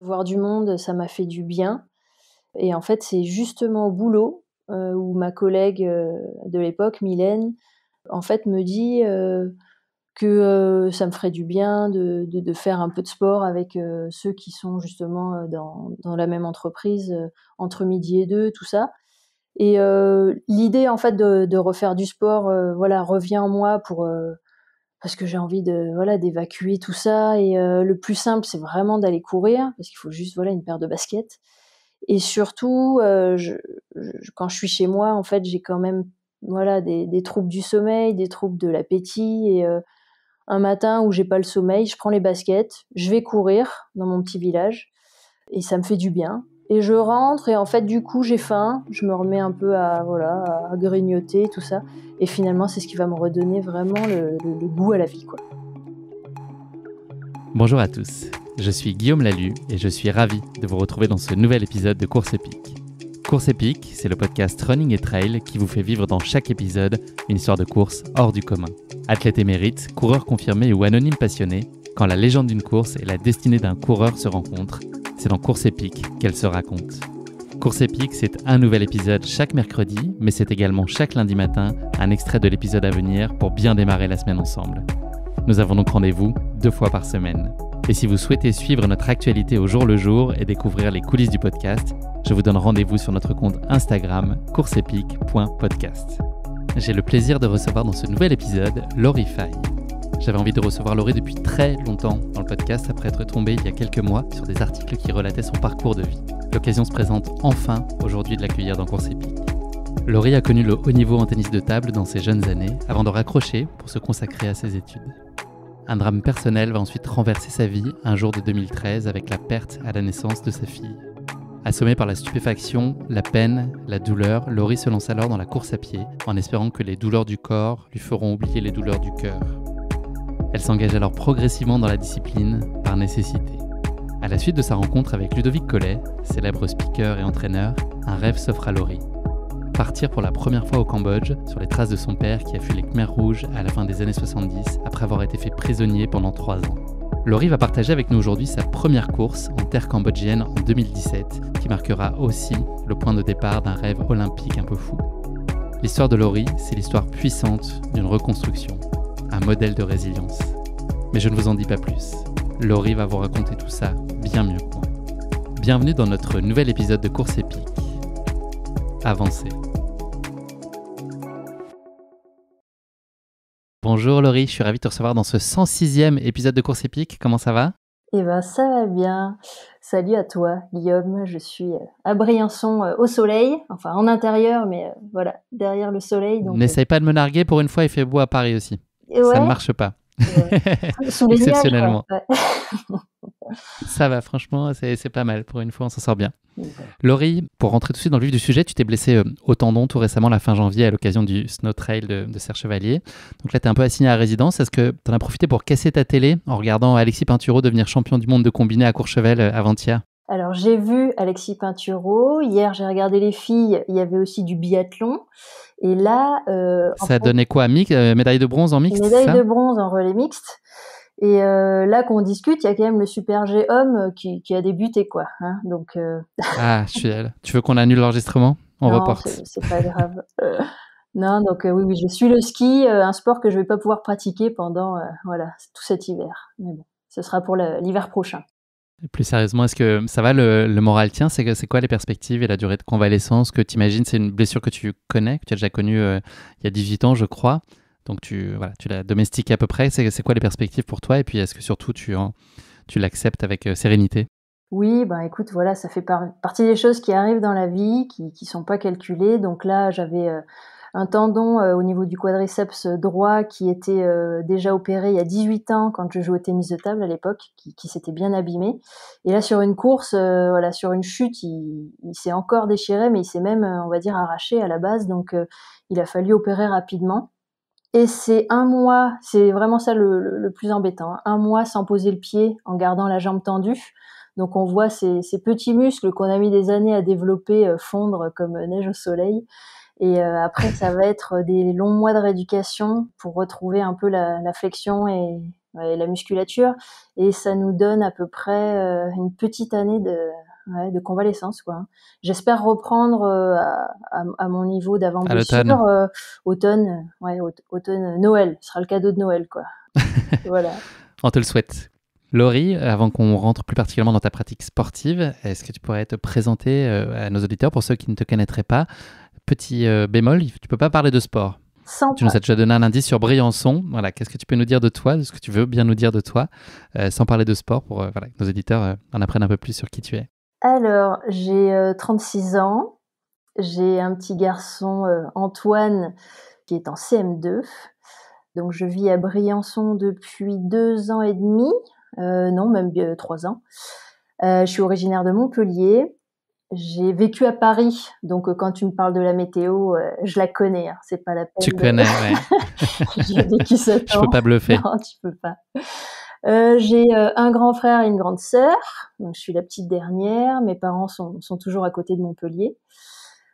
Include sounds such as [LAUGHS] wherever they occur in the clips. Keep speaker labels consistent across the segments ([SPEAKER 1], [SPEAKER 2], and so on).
[SPEAKER 1] Voir du monde, ça m'a fait du bien. Et en fait, c'est justement au boulot euh, où ma collègue euh, de l'époque, Mylène, en fait, me dit euh, que ça me ferait du bien de, faire un peu de sport avec ceux qui sont justement dans, la même entreprise entre midi et deux, tout ça. Et l'idée, en fait, de, de, refaire du sport, voilà, revient en moi pour parce que j'ai envie de voilà d'évacuer tout ça et euh, le plus simple c'est vraiment d'aller courir parce qu'il faut juste voilà une paire de baskets et surtout euh, quand je suis chez moi en fait j'ai quand même voilà des, troubles du sommeil des troubles de l'appétit et euh, un matin où j'ai pas le sommeil je prends les baskets je vais courir dans mon petit village et ça me fait du bien et je rentre et en fait du coup j'ai faim, je me remets un peu à voilà à grignoter tout ça et finalement c'est ce qui va me redonner vraiment le, goût à la vie quoi.
[SPEAKER 2] Bonjour à tous, je suis Guillaume Lalu et je suis ravi de vous retrouver dans ce nouvel épisode de Course épique. Course épique, c'est le podcast Running et Trail qui vous fait vivre dans chaque épisode une histoire de course hors du commun. Athlète émérite, coureur confirmé ou anonyme passionné, quand la légende d'une course et la destinée d'un coureur se rencontrent c'est dans Course épique qu'elle se raconte. Course épique, c'est un nouvel épisode chaque mercredi, mais c'est également chaque lundi matin un extrait de l'épisode à venir pour bien démarrer la semaine ensemble. Nous avons donc rendez-vous deux fois par semaine. Et si vous souhaitez suivre notre actualité au jour le jour et découvrir les coulisses du podcast, je vous donne rendez-vous sur notre compte Instagram courseepic.podcast. J'ai le plaisir de recevoir dans ce nouvel épisode Laurie j'avais envie de recevoir Laurie depuis très longtemps dans le podcast après être tombé il y a quelques mois sur des articles qui relataient son parcours de vie. L'occasion se présente enfin aujourd'hui de l'accueillir dans Course Épique. Laurie a connu le haut niveau en tennis de table dans ses jeunes années avant de raccrocher pour se consacrer à ses études. Un drame personnel va ensuite renverser sa vie un jour de 2013 avec la perte à la naissance de sa fille. Assommée par la stupéfaction, la peine, la douleur, Laurie se lance alors dans la course à pied en espérant que les douleurs du corps lui feront oublier les douleurs du cœur. Elle s'engage alors progressivement dans la discipline par nécessité. À la suite de sa rencontre avec Ludovic Collet, célèbre speaker et entraîneur, un rêve s'offre à Laurie. Partir pour la première fois au Cambodge sur les traces de son père qui a fui les Khmers rouges à la fin des années 70 après avoir été fait prisonnier pendant trois ans. Laurie va partager avec nous aujourd'hui sa première course en terre cambodgienne en 2017 qui marquera aussi le point de départ d'un rêve olympique un peu fou. L'histoire de Laurie, c'est l'histoire puissante d'une reconstruction un modèle de résilience. Mais je ne vous en dis pas plus. Laurie va vous raconter tout ça bien mieux Bienvenue dans notre nouvel épisode de Course épique. Avancez. Bonjour Laurie, je suis ravi de te recevoir dans ce 106e épisode de Course épique. Comment ça va
[SPEAKER 1] Eh ben ça va bien. Salut à toi Guillaume, je suis euh, à Briançon euh, au soleil, enfin en intérieur mais euh, voilà, derrière le soleil. N'essaye
[SPEAKER 2] pas de me narguer, pour une fois il fait beau à Paris aussi ça ne marche pas.
[SPEAKER 1] [LAUGHS] Exceptionnellement.
[SPEAKER 2] ça va, franchement, c'est pas mal. Pour une fois, on s'en sort bien. Laurie, pour rentrer tout de suite dans le vif du sujet, tu t'es blessée euh, au tendon tout récemment, la fin janvier, à l'occasion du Snow Trail de, de Serre Chevalier. Donc là, tu es un peu assignée à résidence. Est-ce que tu en as profité pour casser ta télé en regardant Alexis Pinturo devenir champion du monde de combiné à Courchevel avant-hier
[SPEAKER 1] euh, alors j'ai vu Alexis Pinturo, hier j'ai regardé les filles, il y avait aussi du biathlon. Et là, euh, ça
[SPEAKER 2] donnait quoi, mix, euh, médaille de bronze en mixte Médaille de
[SPEAKER 1] bronze en relais mixte. Et euh, là qu'on discute, il y a quand même le super G homme qui, a débuté quoi. Hein. donc [LAUGHS]
[SPEAKER 2] ah, je suis Tu veux qu'on annule l'enregistrement On non, reporte. C'est pas
[SPEAKER 1] grave. non, donc oui, oui, je suis le ski, un sport que je vais pas pouvoir pratiquer pendant voilà tout cet hiver. Mais bon, ce sera pour l'hiver prochain.
[SPEAKER 2] Plus sérieusement, est-ce que ça va le, moral tien C'est quoi les perspectives et la durée de convalescence que tu imagines C'est une blessure que tu connais, que tu as déjà connue euh, il y a 18 ans, je crois. Donc tu, voilà, tu l'as domestiquée à peu près. C'est quoi les perspectives pour toi Et puis est-ce que surtout tu, tu l'acceptes avec euh, sérénité
[SPEAKER 1] oui, bah écoute, voilà, ça fait partie des choses qui arrivent dans la vie, qui ne sont pas calculées. Donc là, j'avais euh, un tendon euh, au niveau du quadriceps droit qui était euh, déjà opéré il y a 18 ans quand je jouais au tennis de table à l'époque, qui, s'était bien abîmé. Et là, sur une course, euh, voilà, sur une chute, il, s'est encore déchiré, mais il s'est même, on va dire, arraché à la base. Donc, il a fallu opérer rapidement. Et c'est un mois, c'est vraiment ça le, plus embêtant, hein. un mois sans poser le pied, en gardant la jambe tendue. Donc on voit ces, petits muscles qu'on a mis des années à développer fondre comme neige au soleil. Et euh, après, ça va être des longs mois de rééducation pour retrouver un peu la, flexion et, la musculature. Et ça nous donne à peu près euh, une petite année de, de convalescence. Quoi. J'espère reprendre euh, à, mon niveau d'avant blessure automne, ouais, automne, Noël. Ce sera le cadeau de Noël, quoi. [LAUGHS] voilà.
[SPEAKER 2] On te le souhaite. Laurie, avant qu'on rentre plus particulièrement dans ta pratique sportive, est-ce que tu pourrais te présenter à nos auditeurs pour ceux qui ne te connaîtraient pas petit euh, bémol, tu peux pas parler de sport. Sans tu nous as déjà donné un indice sur Briançon. Voilà, qu'est-ce que tu peux nous dire de toi, de ce que tu veux bien nous dire de toi, euh, sans parler de sport, pour euh, que nos éditeurs en apprennent un peu plus sur qui tu es.
[SPEAKER 1] Alors, j'ai 36 ans. J'ai un petit garçon, Antoine, qui est en CM2. Donc, je vis à Briançon depuis deux ans et demi. non, même trois ans. je suis originaire de Montpellier. J'ai vécu à Paris, donc euh, quand tu me parles de la météo, euh, je la connais. Hein, c'est pas la peine. Tu connais, [LAUGHS] ouais. Je peux pas bluffer. Non, tu peux pas. Euh, j'ai un grand frère et une grande sœur. Donc je suis la petite dernière. Mes parents sont, sont toujours à côté de Montpellier.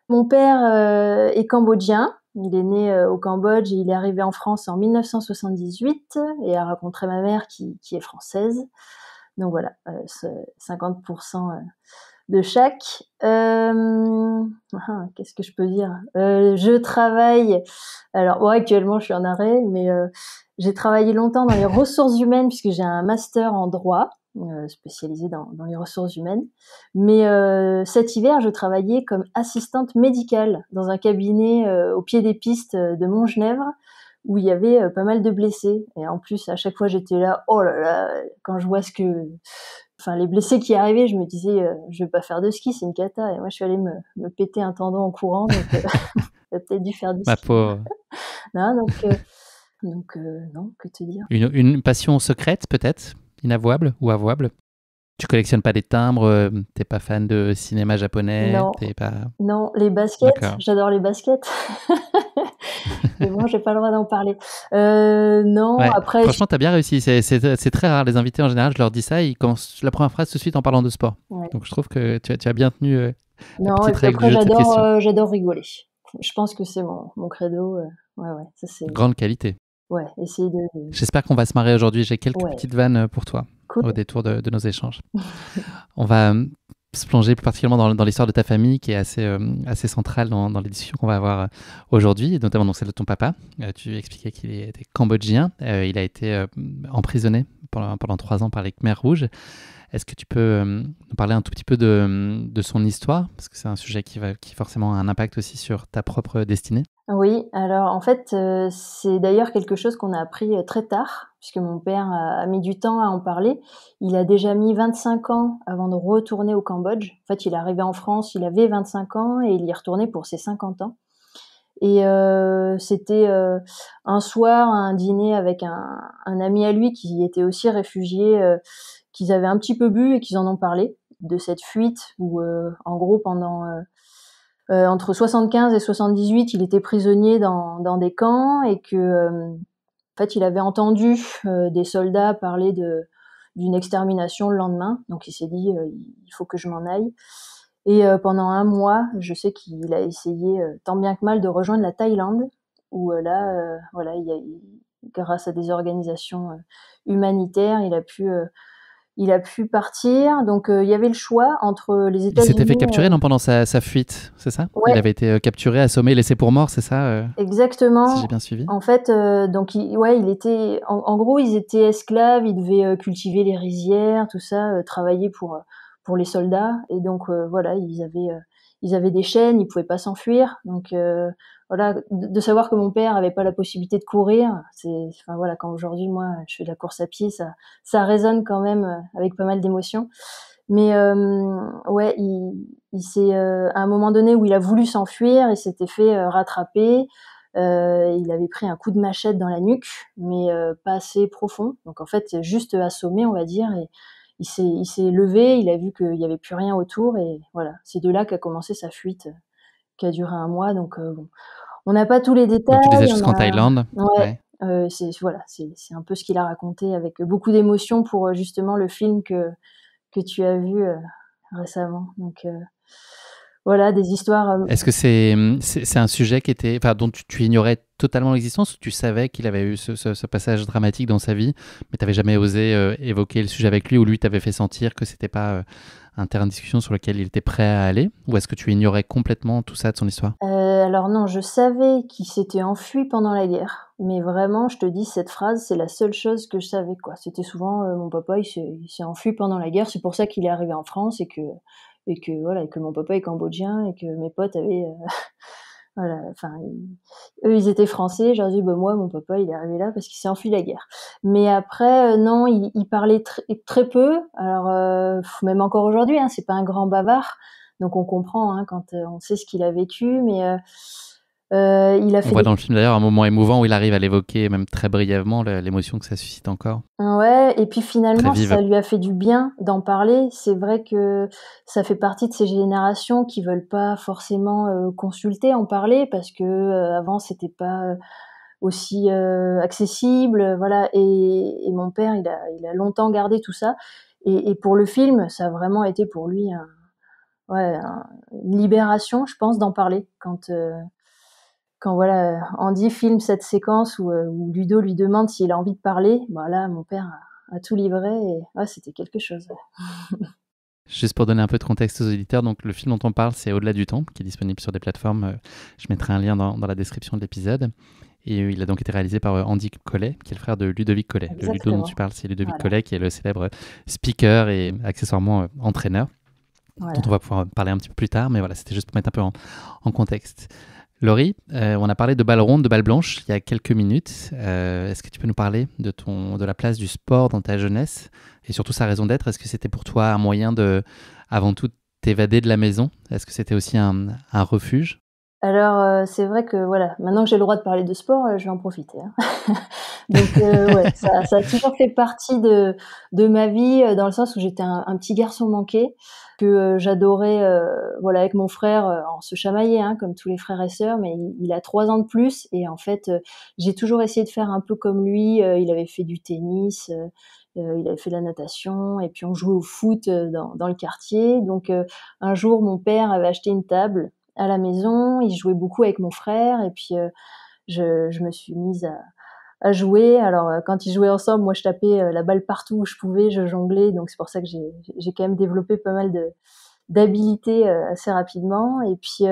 [SPEAKER 1] Mon père est cambodgien. Il est né au Cambodge et il est arrivé en France en 1978 et a rencontré ma mère qui, qui est française. Donc voilà, 50% de chaque. Euh, ah, qu'est-ce que je peux dire euh, Je travaille. Alors, actuellement, je suis en arrêt, mais euh, j'ai travaillé longtemps dans les ressources humaines puisque j'ai un master en droit spécialisé dans, dans, les ressources humaines. Mais cet hiver, je travaillais comme assistante médicale dans un cabinet au pied des pistes de Montgenèvre où il y avait pas mal de blessés. Et en plus, à chaque fois, j'étais là, oh là là, quand je vois ce que enfin les blessés qui arrivaient, je me disais je euh, je vais pas faire de ski, c'est une cata. Et moi je suis allée me, péter un tendon en courant, donc euh, [LAUGHS] j'ai peut-être dû faire du ski. Ma pauvre. [LAUGHS] non, donc euh, non, que te dire.
[SPEAKER 2] Une, passion secrète peut-être, inavouable ou avouable. Tu collectionnes pas des timbres, t'es pas fan de cinéma japonais, Pas... Non, les baskets,
[SPEAKER 1] j'adore les baskets. [LAUGHS] [LAUGHS] mais bon, j'ai pas le droit d'en parler. Euh, non, après. Franchement,
[SPEAKER 2] t'as bien réussi. C'est très rare. Les invités, en général, je leur dis ça. Ils commencent la première phrase tout de suite en parlant de sport. Donc, je trouve que tu as, tu as bien tenu. Euh, non, euh,
[SPEAKER 1] j'adore rigoler. Je pense que c'est mon, mon, credo. Euh, ouais, ouais, Grande qualité. Ouais, de. J'espère qu'on va
[SPEAKER 2] se marrer aujourd'hui. J'ai quelques petites vannes pour toi au détour de, de nos échanges. [LAUGHS] on va se plonger plus particulièrement dans, l'histoire de ta famille qui est assez, euh, assez centrale dans, dans les discussions qu'on va avoir euh, aujourd'hui, notamment celle de ton papa. Euh, tu expliquais qu'il était cambodgien. il a été emprisonné pendant, pendant trois ans par les Khmer rouges. Est-ce que tu peux nous parler un tout petit peu de, de son histoire Parce que c'est un sujet qui, va, qui forcément a un impact aussi sur ta propre destinée.
[SPEAKER 1] Oui, alors en fait, c'est d'ailleurs quelque chose qu'on a appris très tard puisque mon père a mis du temps à en parler. Il a déjà mis 25 ans avant de retourner au Cambodge. En fait, il est arrivé en France, il avait 25 ans et il y est retourné pour ses 50 ans. Et euh, c'était euh, un soir, un dîner avec un, ami à lui qui était aussi réfugié, euh, qu'ils avaient un petit peu bu et qu'ils en ont parlé de cette fuite où, en gros, pendant entre 75 et 78, il était prisonnier dans, dans des camps et que en fait, il avait entendu euh, des soldats parler d'une extermination le lendemain, donc il s'est dit euh, il faut que je m'en aille. Et euh, pendant un mois, je sais qu'il a essayé tant bien que mal de rejoindre la Thaïlande, où là, voilà, grâce à des organisations humanitaires, il a pu il a pu partir. Donc euh, il y avait le choix entre les États-Unis. Il s'était fait capturer non,
[SPEAKER 2] pendant sa, fuite, c'est ça Il avait été euh, capturé, assommé, laissé pour mort, c'est ça euh,
[SPEAKER 1] Exactement. Si j'ai bien suivi. En fait, donc ouais, il était. En, gros, ils étaient esclaves. Ils devaient cultiver les rizières, tout ça, travailler pour pour les soldats. Et donc voilà, ils avaient ils avaient des chaînes, ils pouvaient pas s'enfuir. Donc voilà, de savoir que mon père n'avait pas la possibilité de courir, c'est, enfin voilà, quand aujourd'hui moi je fais de la course à pied, ça, ça résonne quand même euh, avec pas mal d'émotions. Mais euh, ouais, il, il euh, à un moment donné où il a voulu s'enfuir, il s'était fait euh, rattraper. Euh, il avait pris un coup de machette dans la nuque, mais pas assez profond. Donc en fait, juste assommé, on va dire. Et il s'est, il s'est levé, il a vu qu'il n'y avait plus rien autour, et voilà, c'est de là qu'a commencé sa fuite qui a duré un mois. Donc, euh, bon. on n'a pas tous les détails. Donc, tu les as jusqu'en Thaïlande. Ouais. Euh, c'est voilà, c'est un peu ce qu'il a raconté avec beaucoup d'émotion pour euh, justement le film que que tu as vu récemment. Donc voilà, des histoires. Euh, est-ce que
[SPEAKER 2] c'est c'est un sujet qui était, dont tu, ignorais totalement l'existence tu savais qu'il avait eu ce, passage dramatique dans sa vie, mais tu n'avais jamais osé euh, évoquer le sujet avec lui ou lui t'avait fait sentir que c'était pas euh, un terrain de discussion sur lequel il était prêt à aller Ou est-ce que tu ignorais complètement tout ça de son histoire
[SPEAKER 1] Alors non, je savais qu'il s'était enfui pendant la guerre. Mais vraiment, je te dis, cette phrase, c'est la seule chose que je savais. quoi. C'était souvent, mon papa, il s'est enfui pendant la guerre, c'est pour ça qu'il est arrivé en France et que et que voilà, et que mon papa est cambodgien et que mes potes avaient euh, [LAUGHS] voilà, enfin, eux, ils étaient français. J'ai dit, bah, moi, mon papa, il est arrivé là parce qu'il s'est enfui la guerre. Mais après, euh, non, il, parlait très très peu. Alors, euh, même encore aujourd'hui, hein, c'est pas un grand bavard. Donc, on comprend hein, quand on sait ce qu'il a vécu. Mais euh, il a On voit dans
[SPEAKER 2] le film d'ailleurs un moment émouvant où il arrive à l'évoquer, même très brièvement, l'émotion que ça suscite encore.
[SPEAKER 1] Ah ouais, et puis finalement, ça lui a fait du bien d'en parler. C'est vrai que ça fait partie de ces générations qui veulent pas forcément euh, consulter, en parler, parce que euh, avant c'était pas aussi accessible, voilà. Et, mon père, il a, il a longtemps gardé tout ça. Et, pour le film, ça a vraiment été pour lui ouais, une libération, je pense, d'en parler quand, quand voilà, Andy filme cette séquence euh, où, Ludo lui demande s'il a envie de parler, voilà, bah, mon père a, tout livré et ah, c'était quelque chose. [LAUGHS]
[SPEAKER 2] Juste pour donner un peu de contexte aux auditeurs, donc le film dont on parle, c'est Au-delà du temps, qui est disponible sur des plateformes. Euh, je mettrai un lien dans, la description de l'épisode. Et euh, il a donc été réalisé par Andy Collet, qui est le frère de Ludovic Collet. Le Ludo dont tu parles, c'est Ludovic Collet, qui est le célèbre speaker et accessoirement entraîneur, dont on va pouvoir parler un petit peu plus tard. Mais voilà, c'était juste pour mettre un peu en contexte. Laurie, euh, on a parlé de balles rondes, de balles blanches il y a quelques minutes. Euh, est-ce que tu peux nous parler de, ton, de la place du sport dans ta jeunesse et surtout sa raison d'être Est-ce que c'était pour toi un moyen de, avant tout, t'évader de la maison Est-ce que c'était aussi un, refuge
[SPEAKER 1] alors euh, c'est vrai que voilà, maintenant que j'ai le droit de parler de sport, je vais en profiter. Hein. [LAUGHS] Donc ça, a toujours fait partie de, ma vie dans le sens où j'étais un, petit garçon manqué que euh, j'adorais, euh, voilà, avec mon frère, euh, en se chamaillait, hein, comme tous les frères et sœurs, mais il, a trois ans de plus, et en fait, j'ai toujours essayé de faire un peu comme lui. il avait fait du tennis. il avait fait de la natation et puis on jouait au foot dans, le quartier. Donc un jour, mon père avait acheté une table à la maison. Il jouait beaucoup avec mon frère et puis je, je, me suis mise à, à jouer. Alors euh, quand ils jouaient ensemble, moi je tapais euh, la balle partout où je pouvais, je jonglais, donc c'est pour ça que j'ai quand même développé pas mal de d'habilités euh, assez rapidement. Et puis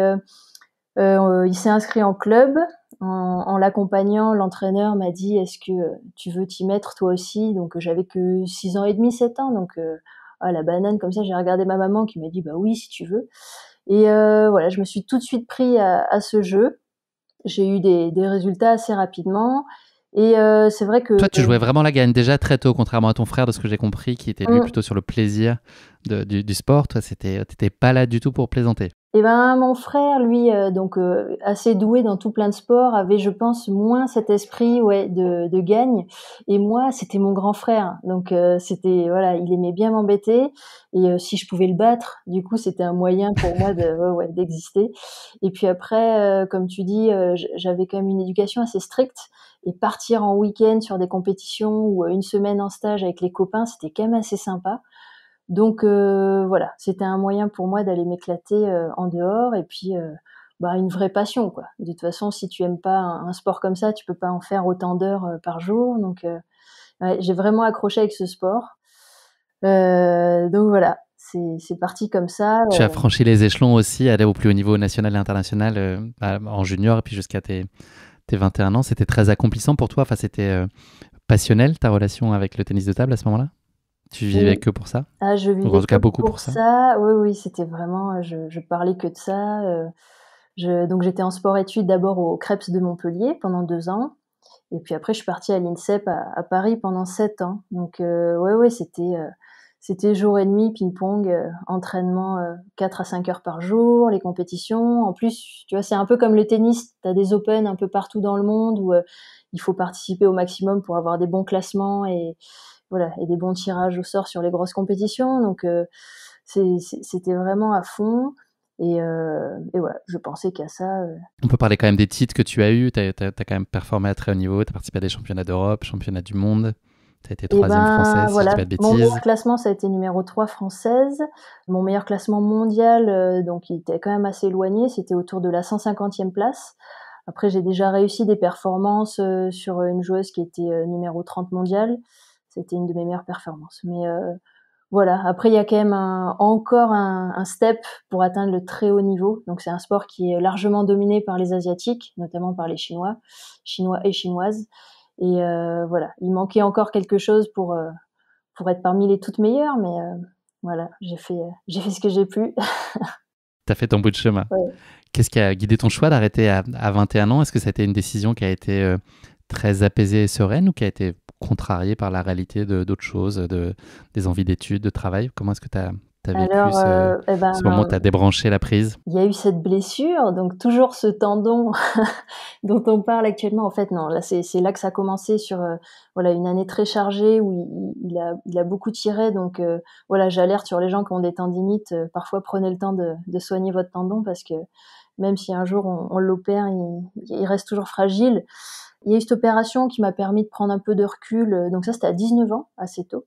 [SPEAKER 1] il s'est inscrit en club. En, l'accompagnant, l'entraîneur m'a dit Est-ce que tu veux t'y mettre toi aussi Donc j'avais que 6 ans et demi, 7 ans. Donc à oh, la banane, comme ça, j'ai regardé ma maman qui m'a dit Bah oui, si tu veux. Et voilà, je me suis tout de suite pris à, ce jeu. J'ai eu des, des, résultats assez rapidement. Et euh, c'est vrai que. Toi, tu jouais
[SPEAKER 2] vraiment la gagne déjà très tôt, contrairement à ton frère, de ce que j'ai compris, qui était lui mm. plutôt sur le plaisir du, sport. Toi, t'étais pas là du tout pour plaisanter.
[SPEAKER 1] Eh ben, mon frère, lui, euh, donc euh, assez doué dans tout plein de sports, avait, je pense, moins cet esprit ouais de, gagne. Et moi, c'était mon grand frère, donc euh, c'était voilà, il aimait bien m'embêter. Et si je pouvais le battre, du coup, c'était un moyen pour moi d'exister. Et puis après, comme tu dis, j'avais quand même une éducation assez stricte. Et partir en week-end sur des compétitions ou une semaine en stage avec les copains, c'était quand même assez sympa. Donc euh, voilà, c'était un moyen pour moi d'aller m'éclater euh, en dehors et puis euh, bah, une vraie passion quoi. De toute façon, si tu aimes pas un, sport comme ça, tu peux pas en faire autant d'heures par jour. Donc j'ai vraiment accroché avec ce sport. donc voilà, c'est parti comme ça. Tu as franchi
[SPEAKER 2] les échelons aussi, aller au plus haut niveau national et international bah, en junior et puis jusqu'à tes, tes, 21 ans. C'était très accomplissant pour toi. Enfin, c'était passionnel ta relation avec le tennis de table à ce moment-là tu vivais que pour ça Ah, je vivais en tout cas beaucoup pour,
[SPEAKER 1] ça. Oui, oui, c'était vraiment, euh, je, je, parlais que de ça. Euh, je, donc j'étais en sport-études d'abord au Crêpes de Montpellier pendant deux ans, et puis après je suis partie à l'INSEP à, Paris pendant sept ans. Donc oui, euh, oui, c'était c'était jour et demi ping-pong, entraînement 4 à 5 heures par jour, les compétitions. En plus, tu vois, c'est un peu comme le tennis, tu as des Open un peu partout dans le monde où il faut participer au maximum pour avoir des bons classements et et des bons tirages au sort sur les grosses compétitions. Donc euh, c'était vraiment à fond. Euh, et, voilà, je pensais qu'à ça. Euh,
[SPEAKER 2] On peut parler quand même des titres que tu as eus. Tu as, quand même performé à très haut niveau. Tu as participé à des championnats d'Europe, championnats du monde. Tu as été troisième eh ben, française, pas de Mon meilleur
[SPEAKER 1] classement, ça a été numéro 3 française. Mon meilleur classement mondial, donc il était quand même assez éloigné, c'était autour de la 150e place. Après, j'ai déjà réussi des performances sur une joueuse qui était numéro 30 mondiale c'était une de mes meilleures performances. Mais euh, voilà, après il y a quand même encore un, step pour atteindre le très haut niveau. Donc c'est un sport qui est largement dominé par les Asiatiques, notamment par les Chinois, Chinois et Chinoises. Et euh, voilà, il manquait encore quelque chose pour, euh, pour être parmi les toutes meilleures, mais voilà, j'ai fait, j'ai fait ce que j'ai pu. [LAUGHS]
[SPEAKER 2] tu as fait ton bout de chemin. Qu'est-ce qui a guidé ton choix d'arrêter à, à 21 ans Est-ce que ça a été une décision qui a été très apaisée et sereine ou qui a été contrarié par la réalité d'autres choses, de, des envies d'études, de travail Comment est-ce que tu as, as ce, moment où tu as débranché la prise
[SPEAKER 1] Il y a eu cette blessure, donc toujours ce tendon [LAUGHS] dont on parle actuellement. En fait, non, là c'est là que ça a commencé sur euh, voilà une année très chargée où il, a, beaucoup tiré. Donc euh, voilà, j'alerte sur les gens qui ont des tendinites. Euh, parfois, prenez le temps de, soigner votre tendon parce que même si un jour on, l'opère, il reste toujours fragile. Il y a eu cette opération qui m'a permis de prendre un peu de recul, euh, donc ça c'était à 19 ans, assez tôt,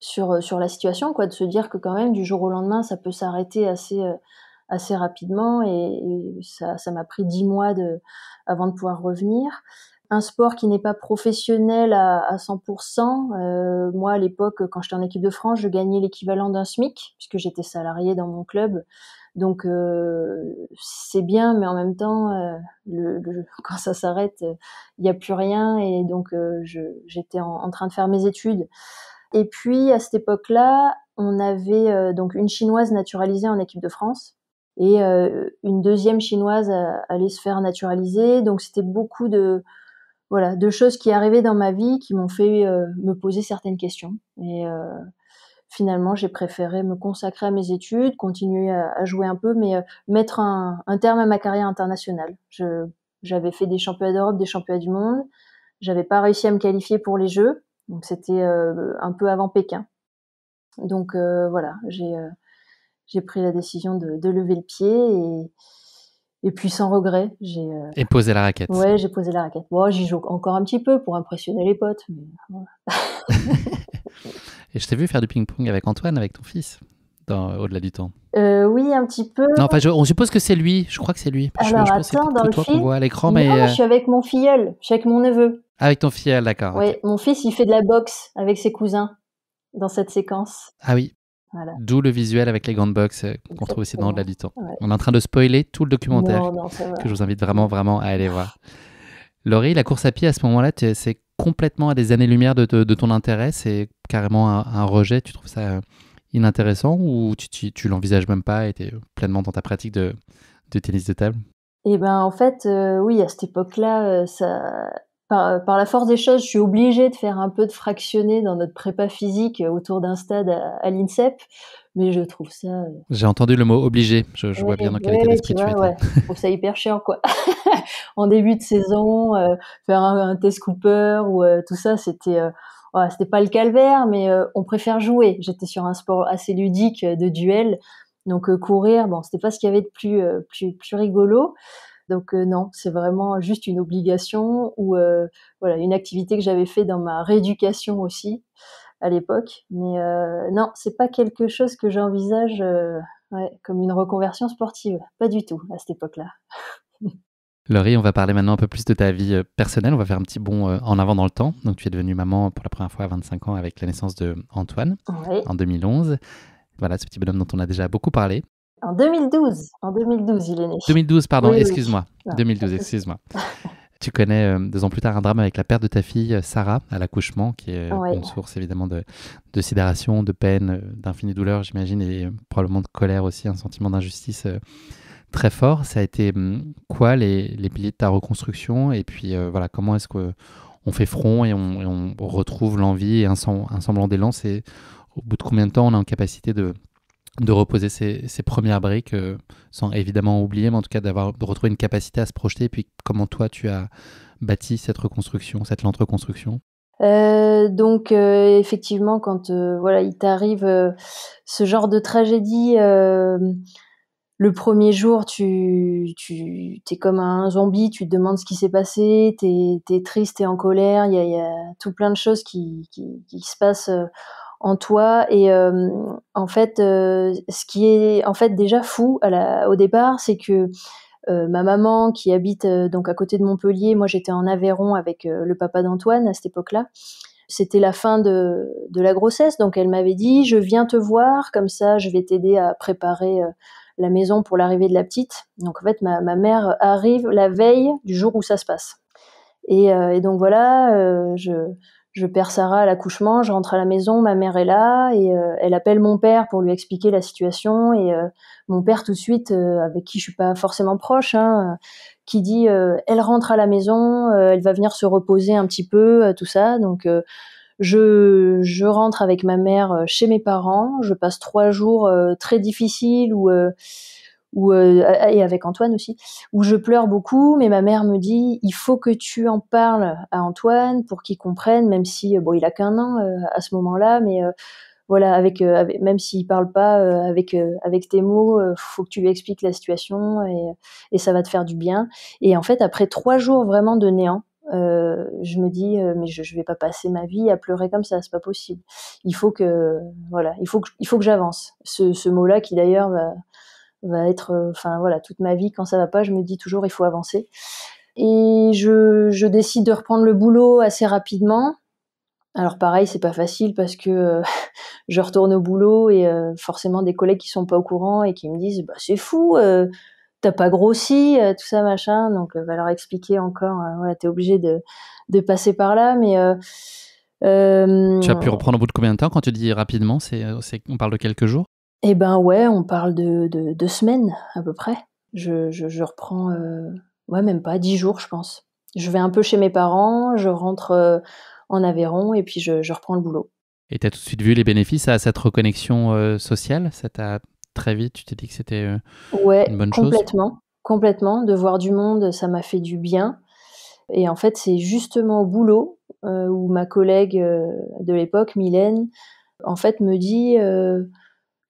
[SPEAKER 1] sur, euh, sur la situation, quoi, de se dire que quand même du jour au lendemain ça peut s'arrêter assez, euh, assez rapidement et, ça, ça m'a pris 10 mois de, avant de pouvoir revenir. Un sport qui n'est pas professionnel à, à 100%. moi, à l'époque, quand j'étais en équipe de France, je gagnais l'équivalent d'un SMIC, puisque j'étais salarié dans mon club. Donc euh, c'est bien, mais en même temps, euh, le, [LAUGHS] quand ça s'arrête, euh, il n'y a plus rien. Et donc euh, j'étais en, train de faire mes études. Et puis à cette époque-là, on avait euh, donc une chinoise naturalisée en équipe de France et une deuxième chinoise allait se faire naturaliser. Donc c'était beaucoup de voilà de choses qui arrivaient dans ma vie qui m'ont fait me poser certaines questions. Et finalement, j'ai préféré me consacrer à mes études, continuer à, jouer un peu, mais euh, mettre un, terme à ma carrière internationale. j'avais fait des championnats d'Europe, des championnats du monde. J'avais pas réussi à me qualifier pour les Jeux, donc c'était euh, un peu avant Pékin. Donc euh, voilà, j'ai pris la décision de, lever le pied et, et puis sans regret, j'ai et
[SPEAKER 2] posé la raquette. Ouais,
[SPEAKER 1] j'ai posé la raquette. Moi, bon, j'y joue encore un petit peu pour impressionner les potes, mais voilà. [LAUGHS]
[SPEAKER 2] Et je t'ai vu faire du ping-pong avec Antoine, avec ton fils, dans Au-delà du temps.
[SPEAKER 1] Euh, oui, un petit peu. Non, enfin, on
[SPEAKER 2] suppose que c'est lui. Je crois que c'est lui. Alors, je, attends, dans le toi film, voit à l'écran, mais je euh, suis
[SPEAKER 1] avec mon filleul, je suis avec mon neveu.
[SPEAKER 2] Avec ton filleul, d'accord.
[SPEAKER 1] Oui, mon fils, il fait de la boxe avec ses cousins dans cette séquence.
[SPEAKER 2] Ah oui. Voilà. D'où le visuel avec les grandes box euh, qu'on trouve aussi dans Au-delà du temps. On est en train de spoiler tout le documentaire que je vous invite vraiment, vraiment à aller voir. Laurie, la course à pied à ce moment-là, c'est complètement à des années-lumière de, ton intérêt C'est carrément un, rejet Tu trouves ça euh, inintéressant ou tu, tu, l'envisages même pas et tu es euh, pleinement dans ta pratique de, de tennis de table
[SPEAKER 1] Eh ben en fait, euh, oui, à cette époque-là, ça... Par, la force des choses, je suis obligée de faire un peu de fractionner dans notre prépa physique autour d'un stade à l'INSEP mais je trouve ça. Euh, J'ai entendu
[SPEAKER 2] le mot obligé. Je, vois bien dans quel état d'esprit tu, es.
[SPEAKER 1] je trouve ça hyper cher, quoi. [LAUGHS] en début de saison, euh, faire un, test Cooper ou euh, tout ça, c'était. voilà, c'était pas le calvaire, mais on préfère jouer. J'étais sur un sport assez ludique de duel, donc courir, bon, c'était pas ce qu'il y avait de plus plus plus rigolo. Donc non, c'est vraiment juste une obligation ou voilà une activité que j'avais fait dans ma rééducation aussi à l'époque. Mais euh, non, c'est pas quelque chose que j'envisage euh, comme une reconversion sportive. Pas du tout à cette époque-là.
[SPEAKER 2] [LAUGHS] Laurie, on va parler maintenant un peu plus de ta vie euh, personnelle. On va faire un petit bond en avant dans le temps. Donc, tu es devenue maman pour la première fois à 25 ans avec la naissance de Antoine en 2011. Voilà, ce petit bonhomme dont on a déjà beaucoup parlé.
[SPEAKER 1] En 2012, en 2012, il est né. 2012, pardon, excuse-moi. 2012, ah, excuse-moi. [LAUGHS]
[SPEAKER 2] Tu connais euh, deux ans plus tard un drame avec la perte de ta fille euh, Sarah à l'accouchement, qui est euh, une source évidemment de, sidération, de peine, d'infinie douleur, j'imagine, et probablement de colère aussi, un sentiment d'injustice très fort. Ça a été hum, quoi les, piliers de ta reconstruction Et puis voilà, comment est-ce qu'on fait front et on, retrouve l'envie et un, un semblant d'élan C'est au bout de combien de temps on est en capacité de de reposer ses, premières briques, euh, sans évidemment oublier, mais en tout cas d'avoir de retrouver une capacité à se projeter. puis, comment toi, tu as bâti cette reconstruction, cette lente reconstruction
[SPEAKER 1] euh, donc euh, effectivement, quand voilà, il t'arrive ce genre de tragédie, le premier jour, tu, tu es comme un zombie, tu te demandes ce qui s'est passé, tu es, triste, tu en colère, il y a, tout plein de choses qui, qui se passent en toi. Et euh, en fait, euh, ce qui est en fait déjà fou au départ, c'est que euh, ma maman qui habite donc à côté de Montpellier, moi j'étais en Aveyron avec le papa d'Antoine à cette époque-là. C'était la fin de, la grossesse, donc elle m'avait dit je viens te voir, comme ça je vais t'aider à préparer la maison pour l'arrivée de la petite. Donc en fait ma, mère arrive la veille du jour où ça se passe. Et, donc voilà, je, je perds Sarah à l'accouchement, je rentre à la maison, ma mère est là et euh, elle appelle mon père pour lui expliquer la situation et euh, mon père tout de suite, euh, avec qui je suis pas forcément proche, hein, qui dit elle rentre à la maison, elle va venir se reposer un petit peu, tout ça. Donc je, je rentre avec ma mère chez mes parents, je passe trois jours très difficiles où euh, euh, et avec Antoine aussi, où je pleure beaucoup, mais ma mère me dit il faut que tu en parles à Antoine pour qu'il comprenne, même si euh, bon, il a qu'un an à ce moment-là, mais voilà, avec, même s'il parle pas avec avec tes mots, euh, faut que tu lui expliques la situation et, et, ça va te faire du bien. Et en fait, après trois jours vraiment de néant, je me dis mais je, je vais pas passer ma vie à pleurer comme ça, c'est pas possible. Il faut que voilà, il faut que il faut que j'avance. Ce, ce mot-là qui d'ailleurs va va être, euh, enfin voilà, toute ma vie. Quand ça va pas, je me dis toujours il faut avancer. Et je, je décide de reprendre le boulot assez rapidement. Alors pareil, c'est pas facile parce que euh, [LAUGHS] je retourne au boulot et euh, forcément des collègues qui sont pas au courant et qui me disent bah c'est fou, t'as pas grossi, tout ça machin. Donc va leur expliquer encore, voilà, t'es obligé de, de, passer par là, mais tu as pu reprendre
[SPEAKER 2] au bout de combien de temps quand tu dis rapidement c'est, on parle de quelques jours
[SPEAKER 1] eh ben ouais, on parle de, deux semaines à peu près. Je, reprends, euh, ouais, même pas, dix jours, je pense. Je vais un peu chez mes parents, je rentre euh, en Aveyron et puis je, reprends le boulot.
[SPEAKER 2] Et tu as tout de suite vu les bénéfices à cette reconnexion euh, sociale Ça t'a très vite, tu t'es dit que c'était une bonne chose Ouais,
[SPEAKER 1] Complètement, complètement. De voir du monde, ça m'a fait du bien. Et en fait, c'est justement au boulot où ma collègue de l'époque, Mylène, en fait, me dit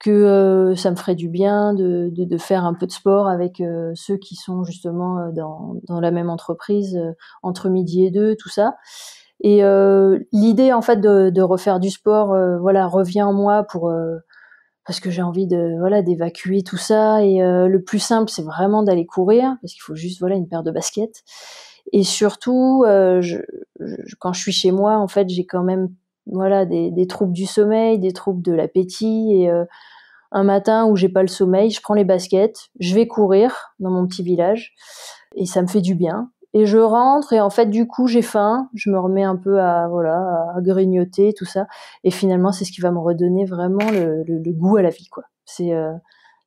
[SPEAKER 1] que euh, ça me ferait du bien de, de, faire un peu de sport avec euh, ceux qui sont justement euh, dans, dans la même entreprise entre midi et deux, tout ça. Et l'idée en fait de, refaire du sport, voilà, revient en moi pour parce que j'ai envie de voilà d'évacuer tout ça. Et le plus simple, c'est vraiment d'aller courir parce qu'il faut juste voilà une paire de baskets. Et surtout, quand je suis chez moi, en fait, j'ai quand même voilà des, des troubles du sommeil, des troubles de l'appétit et un matin où j'ai pas le sommeil, je prends les baskets, je vais courir dans mon petit village et ça me fait du bien. Et je rentre et en fait du coup j'ai faim, je me remets un peu à voilà à grignoter tout ça et finalement c'est ce qui va me redonner vraiment le, goût à la vie quoi. C'est euh,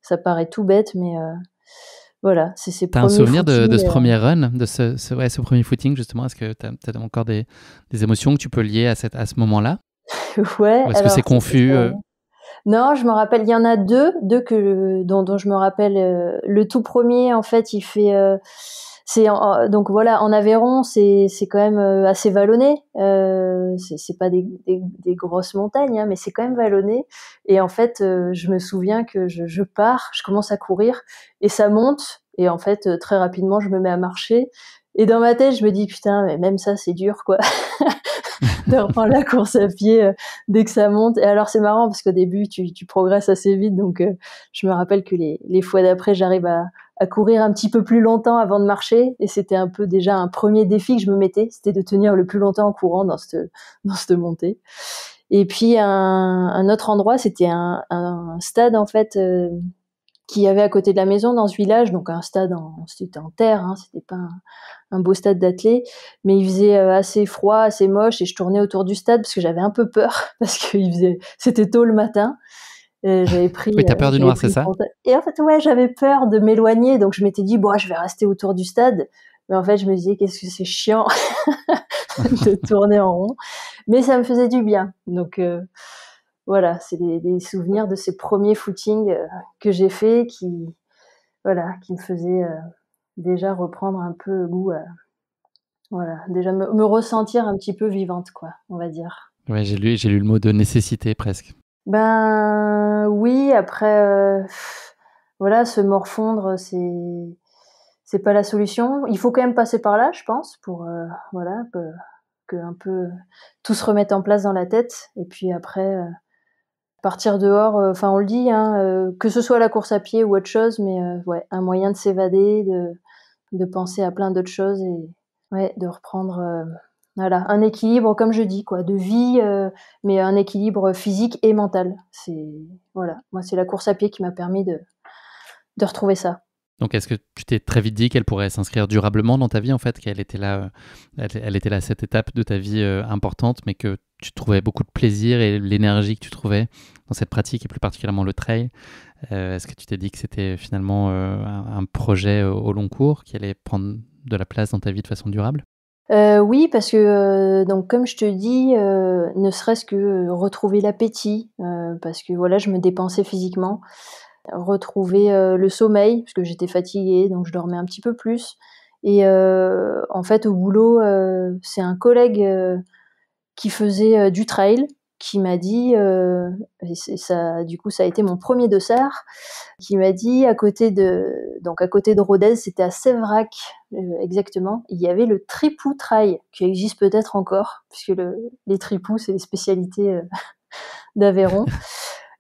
[SPEAKER 1] ça paraît tout bête mais euh, voilà c'est ces T'as un souvenir de, ce euh, premier
[SPEAKER 2] run, de ce, ouais, ce premier footing justement Est-ce que tu as encore des, émotions que tu peux lier à, cette, à ce moment-là
[SPEAKER 1] [LAUGHS] Ouais. Ou est-ce que c'est confus non, je me rappelle, il y en a deux, deux que dont, dont je me rappelle. Euh, le tout premier, en fait, il fait. Euh, c'est donc voilà, en Aveyron, c'est quand même euh, assez vallonné. c'est pas des, des, grosses montagnes, hein, mais c'est quand même vallonné. Et en fait, je me souviens que je, je pars, je commence à courir et ça monte. Et en fait, très rapidement, je me mets à marcher. Et dans ma tête, je me dis, putain, mais même ça, c'est dur, quoi. [LAUGHS] de reprendre la course à pied euh, dès que ça monte. Et alors, c'est marrant parce qu'au début, tu, progresses assez vite. Donc, euh, je me rappelle que les, fois d'après, j'arrive à, courir un petit peu plus longtemps avant de marcher. Et c'était un peu déjà un premier défi que je me mettais. C'était de tenir le plus longtemps en courant dans cette, dans cette montée. Et puis, un, autre endroit, c'était un, stade, en fait, euh, qu'il y avait à côté de la maison dans ce village, donc un stade en, c'était en terre, hein, c'était pas un, beau stade d'athlét mais il faisait euh, assez froid, assez moche, et je tournais autour du stade parce que j'avais un peu peur [LAUGHS] parce que il faisait, c'était tôt le matin. et J'avais pris. Oui, t'as euh, peur du noir, c'est ça Et en fait, ouais, j'avais peur de m'éloigner, donc je m'étais dit, bon, je vais rester autour du stade. Mais en fait, je me disais, qu'est-ce que c'est chiant [LAUGHS] de [LAUGHS] tourner en rond. Mais ça me faisait du bien. Donc, euh, voilà, c'est des, souvenirs de ces premiers footings euh, que j'ai faits qui, voilà, qui me faisaient euh, déjà reprendre un peu goût euh, voilà, déjà me, ressentir un petit peu vivante, quoi, on va dire.
[SPEAKER 2] j'ai lu, j'ai lu le mot de nécessité presque.
[SPEAKER 1] Ben oui, après, voilà, se morfondre, c'est c'est pas la solution. Il faut quand même passer par là, je pense, pour voilà que, un peu tout se remette en place dans la tête. Et puis après, Partir dehors, euh, enfin on le dit, hein, euh, que ce soit la course à pied ou autre chose, mais euh, ouais, un moyen de s'évader, de, de penser à plein d'autres choses et ouais, de reprendre voilà, un équilibre, comme je dis, quoi, de vie, mais un équilibre physique et mental. C'est voilà, moi c'est la course à pied qui m'a permis de, de retrouver ça.
[SPEAKER 2] Donc, est-ce que tu t'es très vite dit qu'elle pourrait s'inscrire durablement dans ta vie, en fait, qu'elle était là, euh, elle, était là cette étape de ta vie euh, importante, mais que tu trouvais beaucoup de plaisir et l'énergie que tu trouvais dans cette pratique, et plus particulièrement le trail euh, Est-ce que tu t'es dit que c'était finalement un, projet au long cours qui allait prendre de la place dans ta vie de façon durable
[SPEAKER 1] oui, parce que donc comme je te dis, ne serait-ce que retrouver l'appétit, parce que voilà, je me dépensais physiquement, retrouver euh, le sommeil, parce que j'étais fatiguée, donc je dormais un petit peu plus. Et euh, en fait, au boulot, euh, c'est un collègue qui faisait du trail qui m'a dit, et ça, du coup, ça a été mon premier dessert qui m'a dit à côté de, donc à côté de Rodez, c'était à Sévrac exactement, il y avait le tripou trail qui existe peut-être encore, puisque les tripous c'est les spécialités [LAUGHS] d'Aveyron.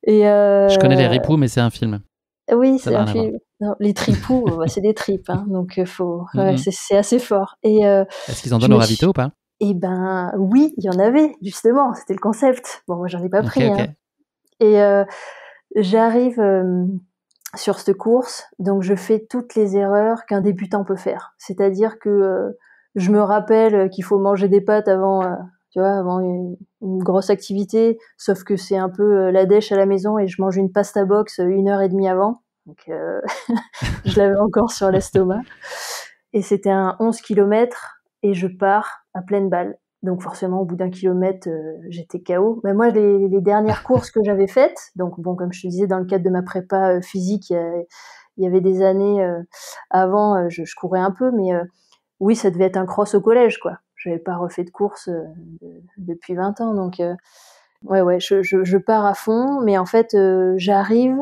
[SPEAKER 1] Euh, je connais les ripoux, mais c'est un film. Oui, c'est un film. les tripous, euh, bah, c'est des tripes, hein, donc euh, faut, mm-hmm. c'est assez fort. est-ce qu'ils en donnent au ravito ou pas Eh ben oui, il y en avait justement, c'était le concept. Bon, moi j'en ai pas pris. Hein. Et j'arrive sur cette course, donc je fais toutes les erreurs qu'un débutant peut faire. C'est-à-dire que je me rappelle qu'il faut manger des pâtes avant tu vois, avant une, grosse activité, sauf que c'est un peu euh, la dèche à la maison et je mange une pasta box euh, une heure et demie avant. Donc, euh, [LAUGHS] je l'avais encore sur l'estomac. Et c'était un 11 km et je pars à pleine balle. Donc, forcément, au bout d'un kilomètre, j'étais KO. Mais moi, les, dernières courses que j'avais faites, donc, bon, comme je te disais, dans le cadre de ma prépa physique, il y, avait des années avant, je, courais un peu, mais oui, ça devait être un cross au collège, quoi n'avais pas refait de course euh, depuis 20 ans. Donc, euh, ouais, ouais, je, pars à fond, mais en fait, euh, j'arrive,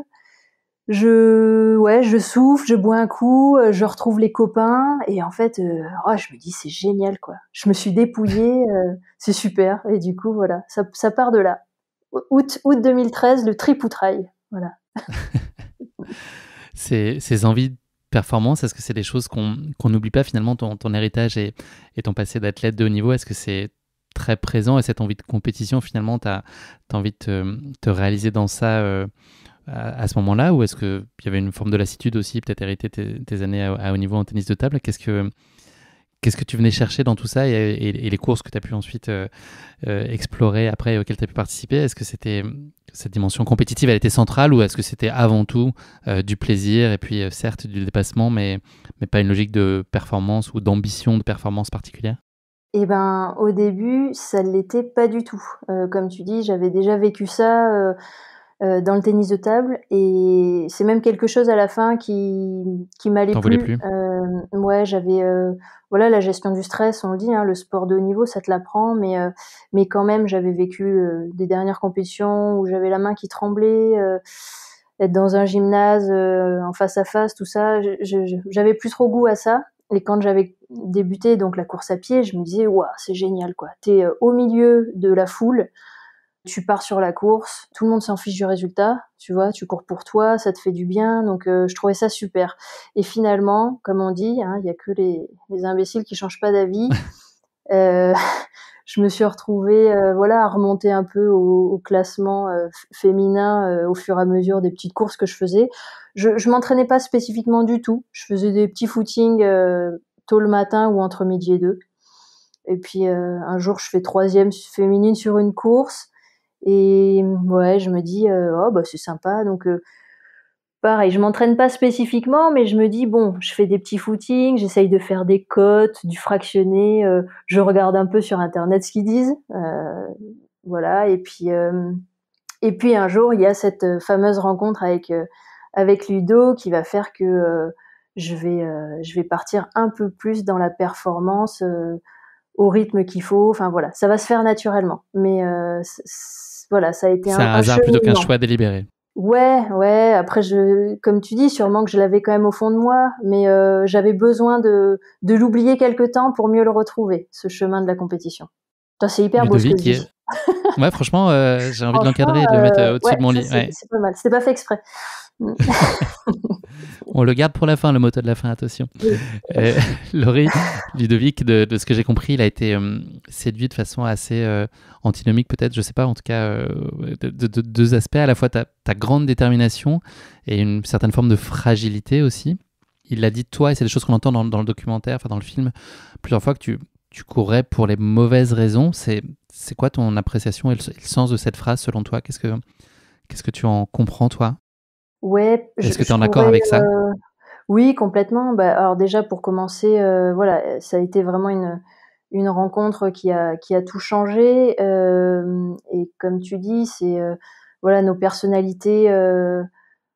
[SPEAKER 1] je, ouais, je souffle, je bois un coup, je retrouve les copains, et en fait, oh, je me dis, c'est génial, quoi. Je me suis dépouillée, [LAUGHS] c'est super. Et du coup, voilà, ça, part de là. Août, août 2013, le trip tripoutrail. Voilà. [LAUGHS]
[SPEAKER 2] ces envies performance Est-ce que c'est des choses qu'on n'oublie pas finalement ton, ton héritage et, ton passé d'athlète de haut niveau Est-ce que c'est très présent et cette envie de compétition finalement, tu as, envie de te, réaliser dans ça euh, à, ce moment-là Ou est-ce qu'il y avait une forme de lassitude aussi, peut-être hérité tes, années à, à, haut niveau en tennis de table Qu'est-ce que Qu'est-ce que tu venais chercher dans tout ça et, les courses que tu as pu ensuite euh, euh, explorer après, auxquelles tu as pu participer Est-ce que c'était cette dimension compétitive, elle était centrale ou est-ce que c'était avant tout euh, du plaisir et puis certes du dépassement, mais, mais pas une logique de performance ou d'ambition de performance particulière
[SPEAKER 1] eh ben, au début, ça ne l'était pas du tout. comme tu dis, j'avais déjà vécu ça euh, dans le tennis de table. Et c'est même quelque chose à la fin qui, qui m'allait plus. plus. Euh, ouais, j'avais. Euh, voilà, la gestion du stress, on le dit, hein, le sport de haut niveau, ça te l'apprend. Mais, euh, mais quand même, j'avais vécu des dernières compétitions où j'avais la main qui tremblait. être dans un gymnase en face à face, tout ça, j'avais plus trop goût à ça. Et quand j'avais débuté donc la course à pied, je me disais c'est génial quoi. T'es au milieu de la foule, tu pars sur la course, tout le monde s'en fiche du résultat, tu vois, tu cours pour toi, ça te fait du bien, donc euh, je trouvais ça super. Et finalement, comme on dit, hein, il hein, n'y a que les, imbéciles qui changent pas d'avis. [LAUGHS] Euh, [LAUGHS] je me suis retrouvée, euh, voilà, à remonter un peu au, classement euh, féminin au fur et à mesure des petites courses que je faisais. Je, je m'entraînais pas spécifiquement du tout. Je faisais des petits footings tôt le matin ou entre midi et deux. Et puis un jour, je fais troisième féminine sur une course. Et ouais, je me dis, euh, oh, bah, c'est sympa. Donc, euh, pareil, je m'entraîne pas spécifiquement, mais je me dis, bon, je fais des petits footings, j'essaye de faire des cotes, du fractionné, euh, je regarde un peu sur Internet ce qu'ils disent. voilà, et puis, et puis un jour, il y a cette fameuse rencontre avec, avec Ludo qui va faire que je, vais, je vais partir un peu plus dans la performance. au rythme qu'il faut, enfin voilà, ça va se faire naturellement. Mais voilà, ça a été un, hasard plutôt qu'un choix délibéré. Ouais, ouais. Après, je, comme tu dis, sûrement que je l'avais quand même au fond de moi, mais euh, j'avais besoin de, l'oublier quelque temps pour mieux le retrouver, ce chemin de la compétition. C'est hyper beau ce que
[SPEAKER 2] Ouais, franchement, euh, j'ai envie de l'encadrer de le mettre euh, au-dessus de mon lit. C'est
[SPEAKER 1] pas mal. C'était pas fait exprès. [LAUGHS]
[SPEAKER 2] On le garde pour la fin, le motto de la fin, attention. Euh, [LAUGHS] Laurie, Ludovic, de, ce que j'ai compris, il a été euh, séduit de façon assez euh, antinomique, peut-être, je sais pas, en tout cas, de, deux aspects, à la fois ta, grande détermination et une certaine forme de fragilité aussi. Il l'a dit toi, et c'est des choses qu'on entend dans, le documentaire, enfin dans le film, plusieurs fois que tu, tu courais pour les mauvaises raisons. C'est quoi ton appréciation et le, et le sens de cette phrase selon toi Qu'est-ce Qu'est-ce que tu en comprends, toi est-ce que tu es en accord avec ça euh,
[SPEAKER 1] Oui, complètement. Bah, alors déjà pour commencer, euh, voilà, ça a été vraiment une une rencontre qui a qui a tout changé. Euh, et comme tu dis, c'est voilà nos personnalités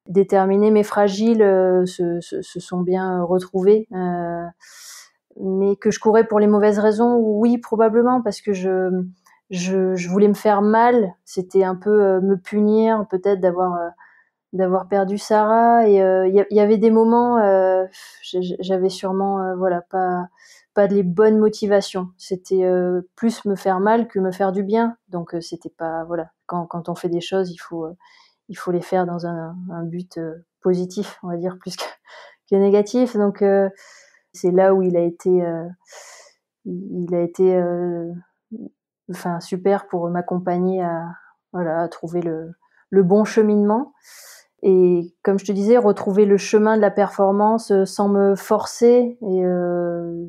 [SPEAKER 1] déterminées mais fragiles se, se, sont bien retrouvées. mais que je courais pour les mauvaises raisons, oui, probablement, parce que je, je, voulais me faire mal. C'était un peu me punir, peut-être d'avoir d'avoir perdu Sarah et il euh, y, avait des moments euh, j'avais sûrement euh, voilà pas pas les bonnes motivations c'était euh, plus me faire mal que me faire du bien donc c'était pas voilà quand, quand on fait des choses il faut il faut les faire dans un, un but positif on va dire plus que, [LAUGHS] que négatif donc c'est là où il a été il a été enfin super pour m'accompagner à voilà à trouver le le bon cheminement et comme je te disais, retrouver le chemin de la performance euh, sans me forcer euh,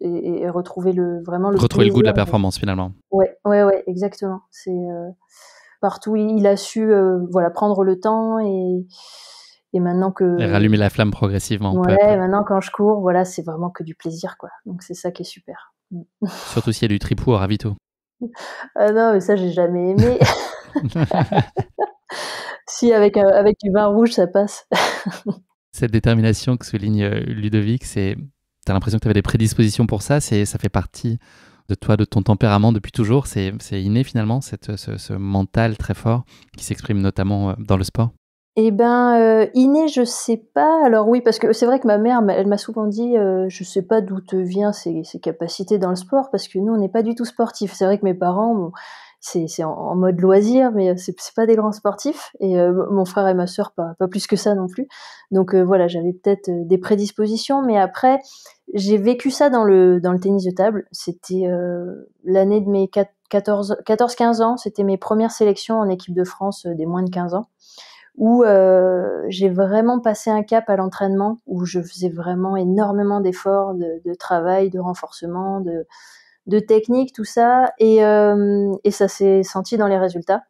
[SPEAKER 1] et, et, retrouver le vraiment le retrouver le goût de la
[SPEAKER 2] performance finalement.
[SPEAKER 1] Ouais, ouais, ouais, exactement. C'est euh, partout il a su voilà prendre le temps et et maintenant que et rallumer
[SPEAKER 2] la flamme progressivement. Ouais,
[SPEAKER 1] maintenant quand je cours, voilà, c'est vraiment que du plaisir quoi. Donc c'est ça qui est super.
[SPEAKER 2] [LAUGHS] Surtout s'il y a du tripou à ravito.
[SPEAKER 1] Ah non, mais ça j'ai jamais aimé. [LAUGHS] si avec, euh, avec du vin rouge, ça passe. [LAUGHS]
[SPEAKER 2] Cette détermination que souligne euh, Ludovic, c'est tu as l'impression que tu avais des prédispositions pour ça, c'est ça fait partie de toi, de ton tempérament depuis toujours, c'est inné finalement, cette, ce, mental très fort qui s'exprime notamment euh, dans le sport
[SPEAKER 1] Eh bien, inné, je sais pas. Alors oui, parce que c'est vrai que ma mère, elle m'a souvent dit, je je sais pas d'où te viennent ces, capacités dans le sport, parce que nous, on n'est pas du tout sportifs. C'est vrai que mes parents c'est en, en, mode loisir, mais euh, c'est pas des grands sportifs. Et euh, mon frère et ma sœur, pas, pas plus que ça non plus. Donc euh, voilà, j'avais peut-être des prédispositions, mais après, j'ai vécu ça dans le, dans le tennis de table. C'était l'année de mes 14-15 ans, c'était mes premières sélections en équipe de France des moins de 15 ans où j'ai vraiment passé un cap à l'entraînement, où je faisais vraiment énormément d'efforts de, de, travail, de renforcement, de, de technique, tout ça. Euh, et, ça s'est senti dans les résultats.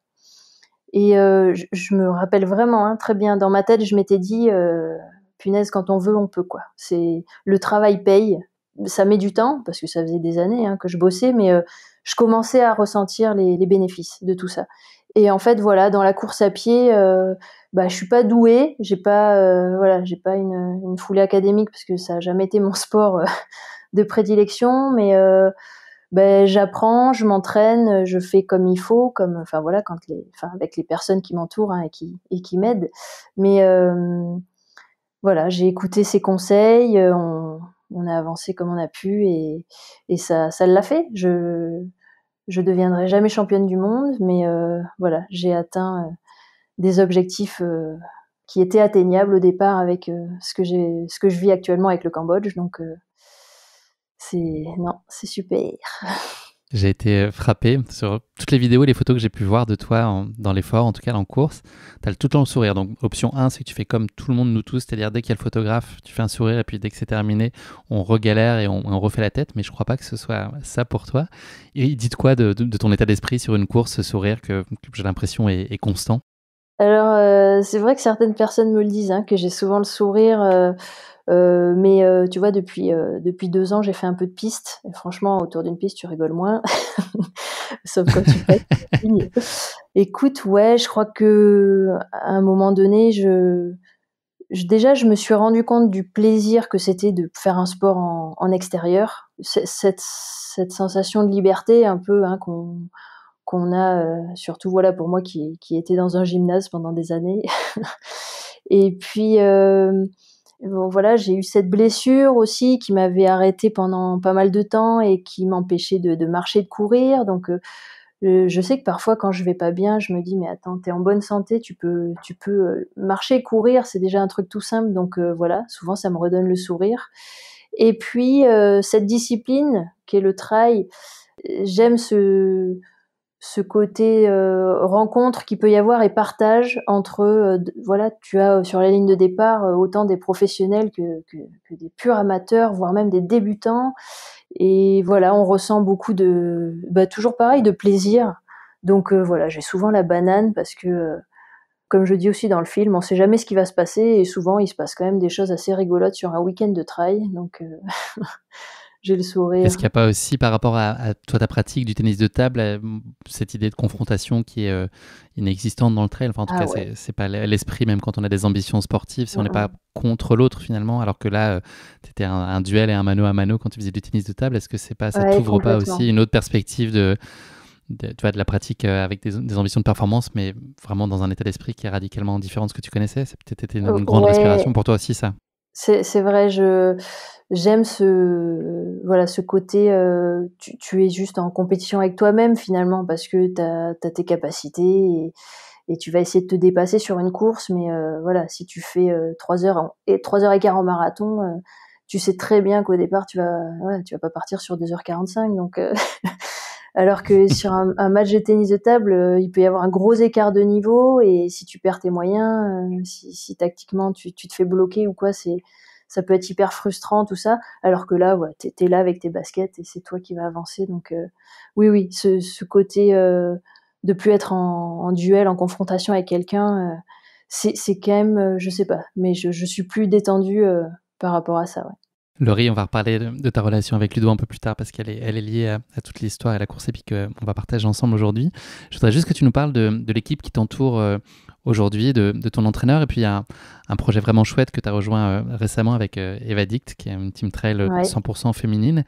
[SPEAKER 1] Et euh, je, me rappelle vraiment hein, très bien. Dans ma tête, je m'étais dit, euh, punaise, quand on veut, on peut quoi. C'est le travail paye. Ça met du temps parce que ça faisait des années hein, que je bossais, mais je commençais à ressentir les, bénéfices de tout ça. Et en fait, voilà, dans la course à pied, je bah, je suis pas douée, j'ai pas, voilà, j'ai pas une, foulée académique parce que ça a jamais été mon [LAUGHS] sport de prédilection, mais ben j'apprends, je m'entraîne, je fais comme il faut, comme enfin voilà quand les, enfin avec les personnes qui m'entourent hein, et qui et qui m'aident. Mais euh, voilà, j'ai écouté ses conseils, euh, on, on, a avancé comme on a pu et, et ça ça l'a fait. Je je deviendrai jamais championne du monde, mais euh, voilà, j'ai atteint euh, des objectifs euh, qui étaient atteignables au départ avec ce que j'ai ce que je vis actuellement avec le Cambodge, donc c'est non, c'est super. [LAUGHS]
[SPEAKER 2] J'ai été euh, frappé sur toutes les vidéos et les photos que j'ai pu voir de toi en, dans l'effort, en tout cas en course. Tu as tout le temps le sourire. Donc, option 1, c'est que tu fais comme tout le monde, nous tous, c'est-à-dire dès qu'il y a le photographe, tu fais un sourire et puis dès que c'est terminé, on regalère et on, refait la tête. Mais je crois pas que ce soit ça pour toi. Et dites quoi de, ton état d'esprit sur une course, ce sourire que, j'ai l'impression est, constant
[SPEAKER 1] Alors, euh, c'est vrai que certaines personnes me le disent, hein, que j'ai souvent le sourire. Euh, euh, mais euh, tu vois, depuis, euh, depuis deux ans, j'ai fait un peu de piste. Et franchement, autour d'une piste, tu rigoles moins. [LAUGHS] Sauf quand tu fais. [LAUGHS] Écoute, ouais, je crois que à un moment donné, je, déjà, je me suis rendu compte du plaisir que c'était de faire un sport en, extérieur. Cette, cette sensation de liberté, un peu, hein, qu'on qu'on a, surtout voilà pour moi qui, qui était dans un gymnase pendant des années. [LAUGHS] et puis, euh, voilà, j'ai eu cette blessure aussi qui m'avait arrêté pendant pas mal de temps et qui m'empêchait de, marcher, de courir. Donc, euh, je sais que parfois, quand je vais pas bien, je me dis mais attends, t'es en bonne santé, tu peux, tu peux euh, marcher, courir, c'est déjà un truc tout simple. Donc euh, voilà, souvent ça me redonne le sourire. Et puis cette discipline qui est le trail, j'aime ce ce côté euh, rencontre qui peut y avoir et partage entre euh, voilà tu as euh, sur la ligne de départ autant des professionnels que, des purs amateurs voire même des débutants et voilà on ressent beaucoup de bah, toujours pareil de plaisir donc voilà j'ai souvent la banane parce que comme je dis aussi dans le film on sait jamais ce qui va se passer et souvent il se passe quand même des choses assez rigolotes sur un week-end de trail donc [LAUGHS] j'ai le sourire. Est-ce qu'il n'y a
[SPEAKER 2] pas aussi, par rapport à, toi, ta pratique du tennis de table, euh, cette idée de confrontation qui est euh, inexistante dans le trail Enfin, en tout ah cas, c'est pas l'esprit, même quand on a des ambitions sportives, si on n'est pas contre l'autre finalement, alors que là, c'était euh, tu étais un, duel et un mano à mano quand tu faisais du tennis de table, est-ce que c'est pas, ça t'ouvre pas aussi une autre perspective de. de la pratique avec des, ambitions de performance, mais vraiment dans un état d'esprit qui est radicalement différent de ce que tu connaissais. C'est peut-être une, grande respiration pour toi aussi, ça.
[SPEAKER 1] C'est vrai, je j'aime ce voilà ce côté euh, tu, tu, es juste en compétition avec toi-même finalement parce que tu as, tes capacités et, et, tu vas essayer de te dépasser sur une course mais euh, voilà si tu fais 3 euh, heures et heures et quart en marathon tu sais très bien qu'au départ tu vas tu vas pas partir sur 2h45 donc [LAUGHS] Alors que [LAUGHS] sur un, match de tennis de table, euh, il peut y avoir un gros écart de niveau et si tu perds tes moyens, euh, si, tactiquement tu, te fais bloquer ou quoi, c'est ça peut être hyper frustrant tout ça. Alors que là, ouais, t'es là avec tes baskets et c'est toi qui vas avancer. Donc euh, oui, oui, ce, côté de plus être en, duel, en confrontation avec quelqu'un, c'est quand même, je sais pas, mais je, je suis plus détendue par rapport à ça. Ouais.
[SPEAKER 2] Laurie, on va reparler de, ta relation avec Ludo un peu plus tard parce qu'elle est, liée à, toute l'histoire et la course épique euh, qu'on va partager ensemble aujourd'hui. Je voudrais juste que tu nous parles de, l'équipe qui t'entoure euh, aujourd'hui, de, ton entraîneur. Et puis, il y a un, projet vraiment chouette que tu as rejoint euh, récemment avec Evadict, qui est une team trail 100% féminine.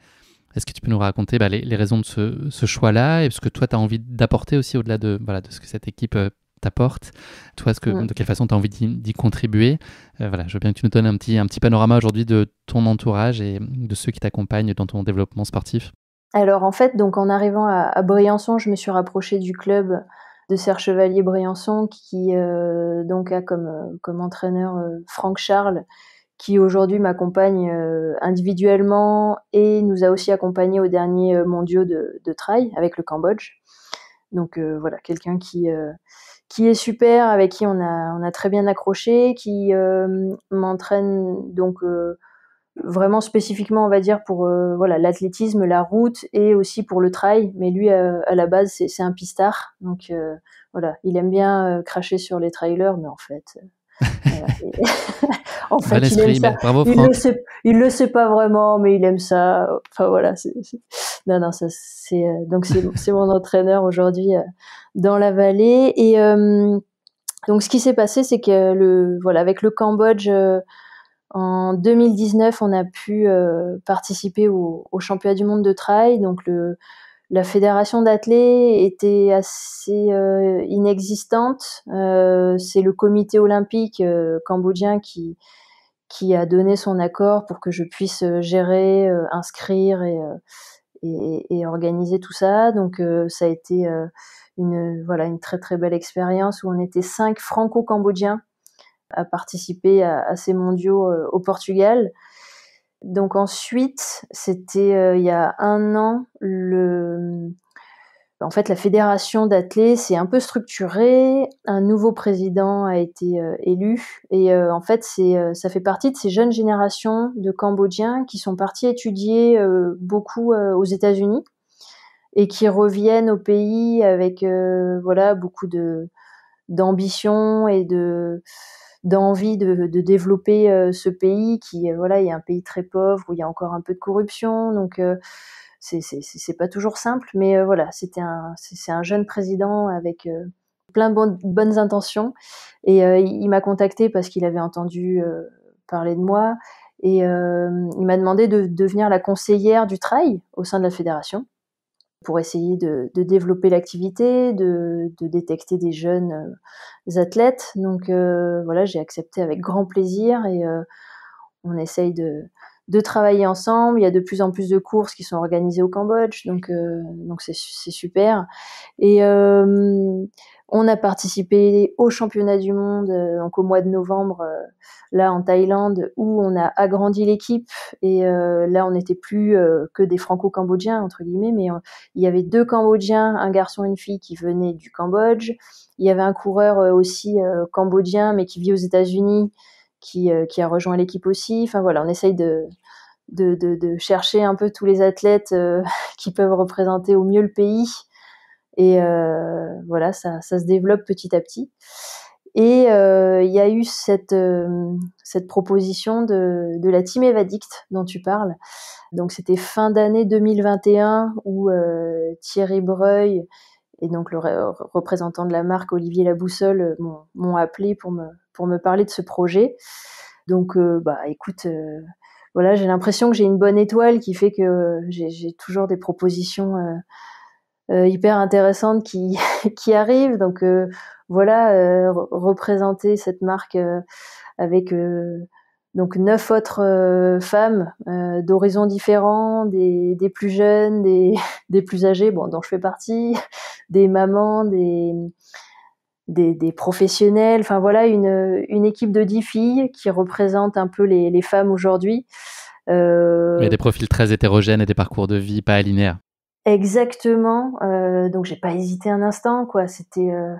[SPEAKER 2] Est-ce que tu peux nous raconter bah, les, raisons de ce, choix-là et ce que toi, tu as envie d'apporter aussi au-delà de, voilà, de ce que cette équipe t'apporte, toi, ce que, de quelle façon tu as envie d'y contribuer. Euh, voilà, je veux bien que tu nous donnes un petit, un petit panorama aujourd'hui de ton entourage et de ceux qui t'accompagnent dans ton développement sportif.
[SPEAKER 1] Alors en fait, donc en arrivant à, Briançon, je me suis rapprochée du club de Serre Chevalier Briançon qui euh, donc a comme, euh, comme entraîneur Franck Charles qui aujourd'hui m'accompagne individuellement et nous a aussi accompagnés au dernier mondiaux de, de trail avec le Cambodge. Donc voilà, quelqu'un qui, qui est super, avec qui on a, on a très bien accroché, qui euh, m'entraîne donc euh, vraiment spécifiquement, on va dire, pour euh, voilà l'athlétisme, la route et aussi pour le trail. Mais lui, à la base, c'est un pistard. Donc voilà, il aime bien cracher sur les trailers, mais en fait, euh, [LAUGHS] en fait, il, ne le sait, pas vraiment, mais il aime ça. Enfin voilà. Non, non, ça c'est euh, donc [LAUGHS] c'est mon entraîneur aujourd'hui euh, dans la vallée. Et donc ce qui s'est passé, c'est que le voilà avec le Cambodge. en 2019, on a pu participer au, au, championnat du monde de trail, donc le, la fédération d'athlètes était assez euh, inexistante. Euh, c'est le comité olympique euh, cambodgien qui, a donné son accord pour que je puisse gérer, inscrire et, organiser tout ça. Donc ça a été une, voilà, une très très belle expérience où on était cinq franco-cambodgiens à participer à ces mondiaux au Portugal. Donc ensuite, c'était euh, il y a un an, le... en fait la fédération d'athlés s'est un peu structurée, un nouveau président a été euh, élu et euh, en fait c'est ça fait partie de ces jeunes générations de Cambodgiens qui sont partis étudier beaucoup aux États-Unis et qui reviennent au pays avec voilà beaucoup de d'ambition et de d'envie de, de, développer euh, ce pays qui euh, voilà est un pays très pauvre où il y a encore un peu de corruption donc euh, c'est pas toujours simple mais voilà c'était un c'est un jeune président avec plein de bonnes intentions et il m'a contacté parce qu'il avait entendu parler de moi et il m'a demandé de devenir la conseillère du trail au sein de la fédération pour essayer de, développer l'activité, de, détecter des jeunes euh, athlètes. Donc euh, voilà, j'ai accepté avec grand plaisir et euh, on essaye de, de travailler ensemble. Il y a de plus en plus de courses qui sont organisées au Cambodge, donc euh, donc c'est super. Et euh, on a participé au championnat du monde euh, donc au mois de novembre là en Thaïlande où on a agrandi l'équipe et là on n'était plus que des franco-cambodgiens entre guillemets, mais il y avait deux cambodgiens, un garçon et une fille qui venaient du Cambodge. Il y avait un coureur aussi cambodgien mais qui vit aux États-Unis. Euh, qui, a rejoint l'équipe aussi. Enfin voilà, on essaye de, de, de, chercher un peu tous les athlètes euh, [LAUGHS] qui peuvent représenter au mieux le pays. Et euh, voilà, ça, ça, se développe petit à petit. Et il y a eu cette, cette proposition de, de la team Evadict dont tu parles. Donc c'était fin d'année 2021 où Thierry Breuil et donc le représentant de la marque Olivier Laboussole m'ont appelé pour me pour me parler de ce projet. Donc, euh, bah, écoute, euh, voilà, j'ai l'impression que j'ai une bonne étoile qui fait que euh, j'ai toujours des propositions hyper intéressantes qui, [LAUGHS] qui arrivent. Donc, voilà, représenter cette marque avec donc neuf autres femmes d'horizons différents, des, plus jeunes, [LAUGHS] des, plus âgées, bon, dont je fais partie, des mamans, des, des, professionnels, enfin voilà, une, une équipe de 10 filles qui représente un peu les, les femmes aujourd'hui. Euh... Il y a des
[SPEAKER 2] profils très hétérogènes et des parcours de vie pas linéaires
[SPEAKER 1] Exactement. Euh, donc j'ai pas hésité un instant, quoi. C'était euh,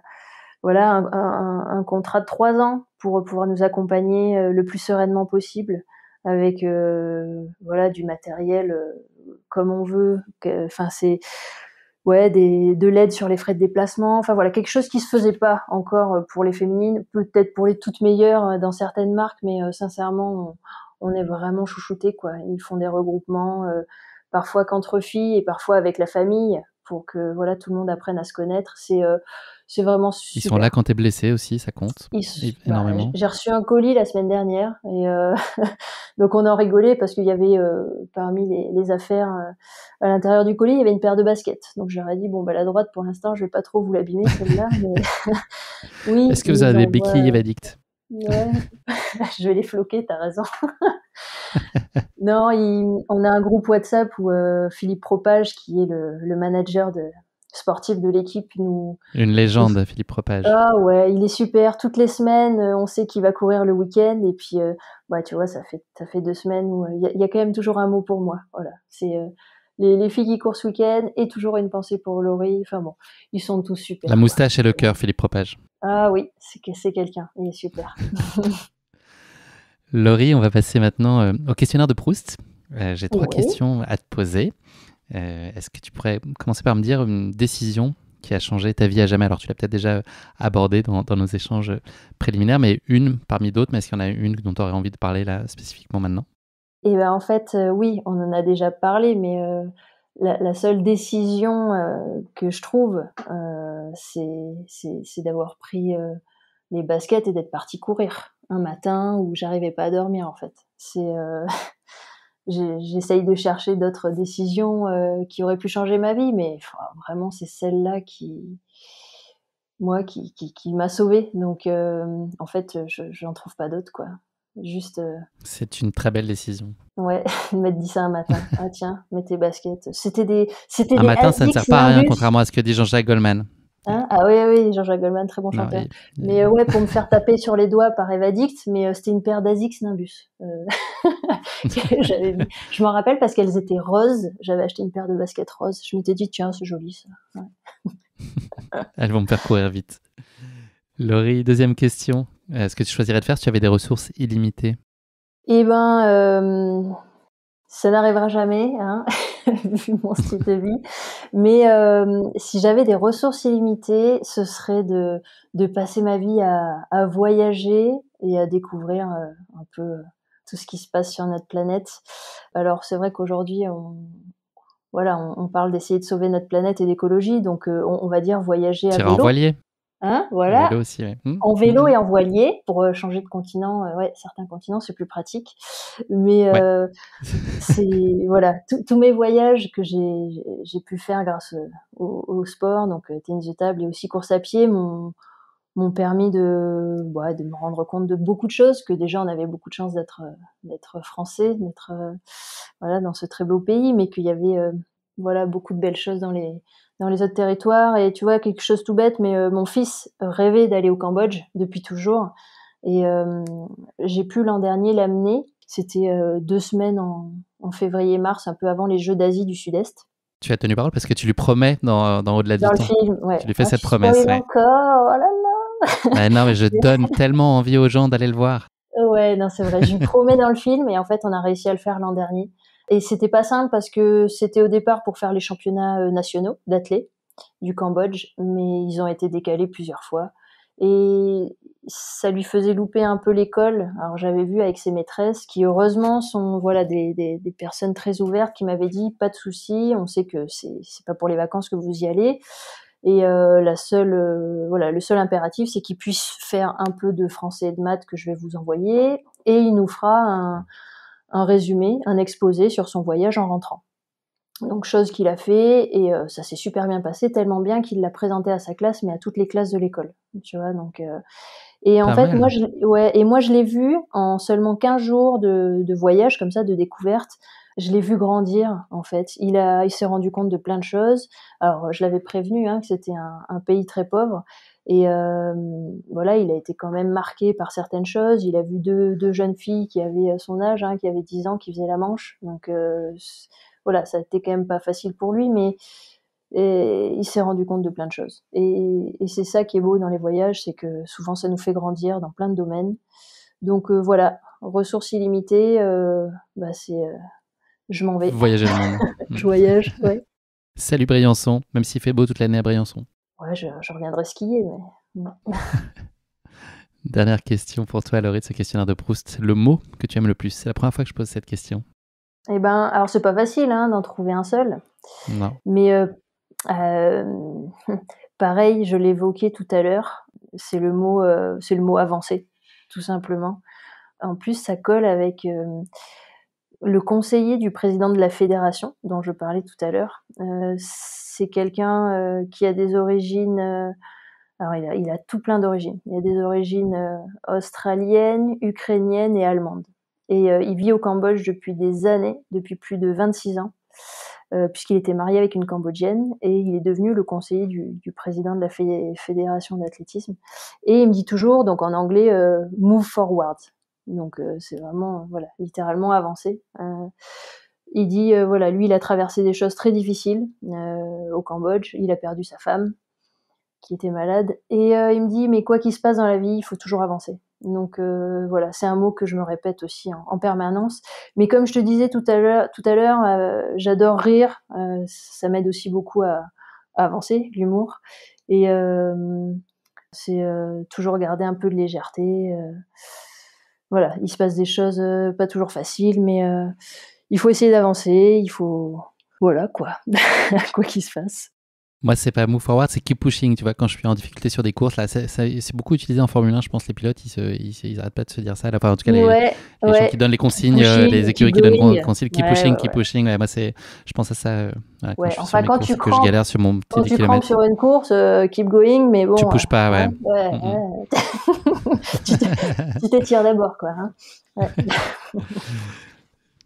[SPEAKER 1] voilà un, un, contrat de trois ans pour pouvoir nous accompagner euh, le plus sereinement possible avec euh, voilà du matériel comme on veut. Enfin c'est ouais, des, de l'aide sur les frais de déplacement. Enfin voilà, quelque chose qui se faisait pas encore euh, pour les féminines, peut-être pour les toutes meilleures euh, dans certaines marques, mais euh, sincèrement, on, est vraiment chouchouté quoi. Ils font des regroupements, parfois qu'entre filles et parfois avec la famille pour que voilà tout le monde apprenne à se connaître. C'est euh, c'est vraiment super. Ils sont là quand
[SPEAKER 2] tu es blessé aussi, ça compte énormément. J'ai
[SPEAKER 1] reçu un colis la semaine dernière et euh, [LAUGHS] donc on en rigolait parce qu'il y avait euh, parmi les, affaires à l'intérieur du colis, il y avait une paire de baskets. Donc j'aurais dit bon bah la droite pour l'instant, je vais pas trop vous l'abîmer celle-là. [LAUGHS] [LAUGHS] oui. Est-ce que vous avez des béquilles évadictes [LAUGHS] je vais les floquer, t'as raison. [LAUGHS] non, on a un groupe WhatsApp où euh, Philippe Propage, qui est le, manager de, sportif de l'équipe, nous.
[SPEAKER 2] Une légende, Philippe Propage.
[SPEAKER 1] Ah ouais, il est super. Toutes les semaines, euh, on sait qu'il va courir le week-end. Et puis, euh, tu vois, ça fait, ça fait deux semaines où il y, a quand même toujours un mot pour moi. Voilà. C'est. Les, les, filles qui courent ce week-end et toujours une pensée pour Laurie. Enfin bon, ils sont tous super. La moustache et le cœur, Philippe Propage. Ah oui, c'est quelqu'un, il est super.
[SPEAKER 2] [LAUGHS] Laurie, on va passer maintenant euh, au questionnaire de Proust. Euh, j'ai trois questions à te poser. Euh, est-ce que tu pourrais commencer par me dire une décision qui a changé ta vie à jamais Alors, tu l'as peut-être déjà abordée dans, nos échanges préliminaires, mais une parmi d'autres, mais est-ce qu'il y en a une dont tu aurais envie de parler là spécifiquement maintenant
[SPEAKER 1] Eh bien, en fait, oui, on en a déjà parlé, mais la, seule décision euh, que je trouve, euh, c'est d'avoir pris euh, les baskets et d'être parti courir un matin où j'arrivais pas à dormir en fait. C'est [LAUGHS] j'essaye de chercher d'autres décisions qui auraient pu changer ma vie, mais vraiment c'est celle-là qui moi qui, m'a sauvée. Donc en fait, je n'en trouve pas d'autres quoi. Euh,
[SPEAKER 2] c'est une très belle décision.
[SPEAKER 1] Ouais, m'a dit ça un matin. [LAUGHS] ah tiens, mets tes baskets. C'était des. C'était un matin, ça ne sert pas à rien, contrairement
[SPEAKER 2] à ce que dit Jean-Jacques Goldman.
[SPEAKER 1] Hein? ah oui, oui, Jean-Jacques Goldman, très bon chanteur. Mais euh, ouais, pour me faire taper sur les doigts par Evadict, mais euh, c'était une paire d'Azix Nimbus. [LAUGHS] je m'en rappelle parce qu'elles étaient roses. J'avais acheté une paire de baskets roses. Je m'étais dit, tiens, c'est joli ça.
[SPEAKER 2] [LAUGHS] Elles vont me faire courir vite. Laurie, deuxième question est euh, ce que tu choisirais de faire si tu avais des ressources illimitées
[SPEAKER 1] Eh ben, euh, ça n'arrivera jamais, hein, [LAUGHS] vu mon style de vie. Mais euh, si j'avais des ressources illimitées, ce serait de, de passer ma vie à, voyager et à découvrir un peu tout ce qui se passe sur notre planète. Alors c'est vrai qu'aujourd'hui, on, voilà, on, parle d'essayer de sauver notre planète et d'écologie, donc on, va dire voyager à vélo. en voilier Hein, voilà. Hmm. En vélo, hmm. et en voilier pour euh, changer de continent. Euh, ouais, certains continents c'est plus pratique, mais euh, [LAUGHS] [LAUGHS] c'est voilà tous mes voyages que j'ai pu faire grâce au, sport, donc tennis de table et aussi course à pied, m'ont permis de bah, de me rendre compte de beaucoup de choses que déjà on avait beaucoup de chance d'être d'être français, d'être voilà dans ce très beau pays, mais qu'il y avait voilà beaucoup de belles choses dans les dans les autres territoires. Et tu vois, quelque chose tout bête, mais euh, mon fils rêvait d'aller au Cambodge depuis toujours. Et euh, j'ai pu l'an dernier l'amener. C'était euh, deux semaines en, février-mars, un peu avant les Jeux d'Asie du Sud-Est
[SPEAKER 2] tu as tenu parole parce que tu lui promets dans, dans Au-delà du le Film, ouais. Tu lui fais ah, cette promesse. Ouais.
[SPEAKER 1] Encore, oh là là. [LAUGHS] Bah non, mais je donne
[SPEAKER 2] tellement envie aux gens d'aller le voir.
[SPEAKER 1] Ouais, non, c'est vrai. Je lui promets dans le film et en fait, on a réussi à le faire l'an dernier. Et c'était pas simple parce que c'était au départ pour faire les championnats euh, nationaux d'athlètes du Cambodge, mais ils ont été décalés plusieurs fois. Et ça lui faisait louper un peu l'école. Alors j'avais vu avec ses maîtresses, qui heureusement sont voilà des, des, personnes très ouvertes, qui m'avaient dit pas de souci, on sait que c'est pas pour les vacances que vous y allez. Et euh, la seule, euh, voilà, le seul impératif, c'est qu'il puisse faire un peu de français et de maths que je vais vous envoyer, et il nous fera un, un résumé, un exposé sur son voyage en rentrant. Donc chose qu'il a fait et euh, ça s'est super bien passé, tellement bien qu'il l'a présenté à sa classe, mais à toutes les classes de l'école. Tu vois, donc euh, et en fait moi je ouais et moi je l'ai vu en seulement 15 jours de, voyage comme ça, de découverte. Je l'ai vu grandir en fait. Il il s'est rendu compte de plein de choses. Alors je l'avais prévenu hein, que c'était un, pays très pauvre, et euh, voilà, il a été quand même marqué par certaines choses. Il a vu deux, deux jeunes filles qui avaient euh, son âge, hein, qui avaient 10 ans, qui faisaient la manche. Donc euh, voilà, ça a quand même pas facile pour lui, mais il s'est rendu compte de plein de choses. Et, c'est ça qui est beau dans les voyages, c'est que souvent ça nous fait grandir dans plein de domaines. Donc voilà, ressources illimitées, bah c'est je m'en vais. Voyager. [LAUGHS] je voyage, ouais.
[SPEAKER 2] Salut Briançon, même s'il fait beau toute l'année à Briançon
[SPEAKER 1] ouais, je, reviendrai skier, mais
[SPEAKER 2] [LAUGHS] Dernière question pour toi, Laurie, de ce questionnaire de Proust. Le mot que tu aimes le plus, c'est la première fois que je pose cette question.
[SPEAKER 1] Eh ben, alors c'est pas facile hein, d'en trouver un seul. Non. Mais euh, euh, [LAUGHS] pareil, je l'évoquais tout à l'heure, c'est le mot, euh, c'est le mot avancé, tout simplement. En plus, ça colle avec le conseiller du président de la fédération, dont je parlais tout à l'heure, euh, c'est quelqu'un euh, qui a des origines. Euh, alors, il a, tout plein d'origines. Il a des origines australiennes, ukrainiennes et allemandes. Et il vit au Cambodge depuis des années, depuis plus de 26 ans, puisqu'il était marié avec une Cambodgienne et il est devenu le conseiller du, du président de la fédération d'athlétisme. Et il me dit toujours, donc en anglais, move forward. Donc euh, c'est vraiment, euh, voilà, littéralement avancé. Euh, il dit, voilà, lui, il a traversé des choses très difficiles au Cambodge. Il a perdu sa femme, qui était malade. Et il me dit, mais quoi qu'il se passe dans la vie, il faut toujours avancer. Donc voilà, c'est un mot que je me répète aussi en, permanence. Mais comme je te disais tout à l'heure, tout à l'heure, j'adore rire. ça m'aide aussi beaucoup à, à avancer, l'humour. Et c'est toujours garder un peu de légèreté voilà, il se passe des choses euh, pas toujours faciles, mais euh, il faut essayer d'avancer, il faut voilà quoi, [LAUGHS] quoi qu'il se passe.
[SPEAKER 2] Moi, c'est pas move forward, c'est keep pushing. Tu vois, quand je suis en difficulté sur des courses, là, c'est beaucoup utilisé en Formule 1. Je pense les pilotes, ils, se, ils, arrêtent pas de se dire ça. en tout cas, les, gens qui donnent les consignes, les équipes qui donnent les consignes, keep euh, pushing, keep pushing. moi, c'est, je pense à ça. Euh, quand je enfin, quand courses, tu que je galère sur mon petit quand tu es
[SPEAKER 1] sur une course, euh, keep going, mais bon. Tu pushes pas, hein, ouais. Hein, mm, mm. [LAUGHS] tu t'étires d'abord, quoi. Hein. [LAUGHS]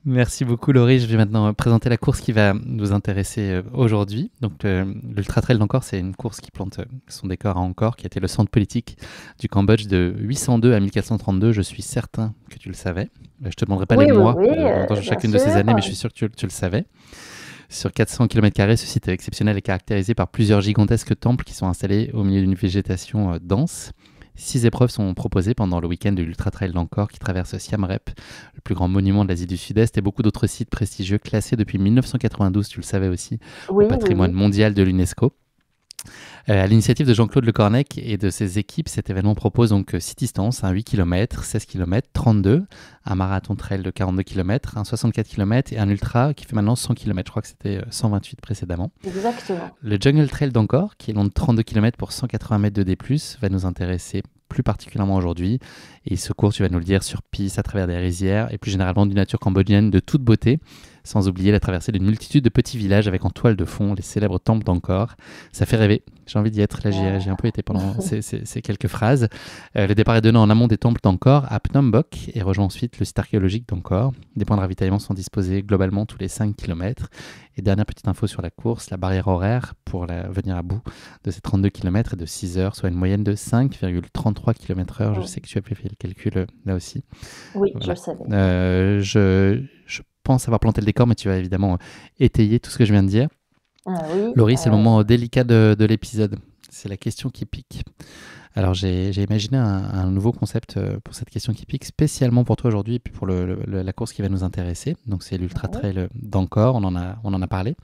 [SPEAKER 2] Merci beaucoup Laurie. Je vais maintenant présenter la course qui va nous intéresser euh, aujourd'hui. Donc euh, l'Ultra Trail d'Ancor, c'est une course qui plante euh, son décor à Angkor, qui était le centre politique du Cambodge de 802 à 1432. Je suis certain que tu le savais. Je te demanderai pas les mois chacune de ces années, mais je suis sûr que tu, le savais. Sur 400 km, ce site exceptionnel est caractérisé par plusieurs gigantesques temples qui sont installés au milieu d'une végétation dense. Six épreuves sont proposées pendant le week-end de l'Ultra Trail d'Ancor qui traverse Siam Rep, le plus grand monument de l'Asie du Sud-Est, et beaucoup d'autres sites prestigieux classés depuis 1992, tu le savais aussi, au patrimoine mondial de l'UNESCO. Euh, à l'initiative de Jean-Claude Le Lecornec et de ses équipes, cet événement propose donc 6 euh, distances, un 8 km, 16 km, 32, un marathon trail de 42 km, un 64 km et un ultra qui fait maintenant 100 km. Je crois que c'était 128 euh, précédemment. Exactement. Le Jungle Trail d'Encore, qui est long de 32 km pour 180 mètres de D+, va nous intéresser plus particulièrement aujourd'hui. Et ce cours, tu vas nous le dire, sur piste, à travers des rizières et plus généralement d'une nature cambodgienne de toute beauté sans oublier la traversée d'une multitude de petits villages avec en toile de fond les célèbres temples d'Angkor. Ça fait rêver, j'ai envie d'y être, là j'ai un peu été pendant ces, quelques phrases. Euh, le départ est donné en amont des temples d'Angkor à Phnom Bok et rejoint ensuite le site archéologique d'Angkor. Des points de ravitaillement sont disposés globalement tous les 5 km. Et dernière petite info sur la course, la barrière horaire pour venir à bout de ces 32 km et de 6 heures, soit une moyenne de 5,33 km heure. Je sais que tu as pu le calcul euh, là aussi. Oui, je le savais. Euh, je, pense avoir planté le décor, mais tu vas évidemment euh, étayer tout ce que je viens de dire. Ah Laurie, c'est le moment euh, délicat de, l'épisode. C'est la question qui pique. Alors, j'ai imaginé un, nouveau concept euh, pour cette question qui pique, spécialement pour toi aujourd'hui et puis pour la course qui va nous intéresser. Donc, c'est l'Ultra ah Trail d'Encore, on, en a, on en a parlé.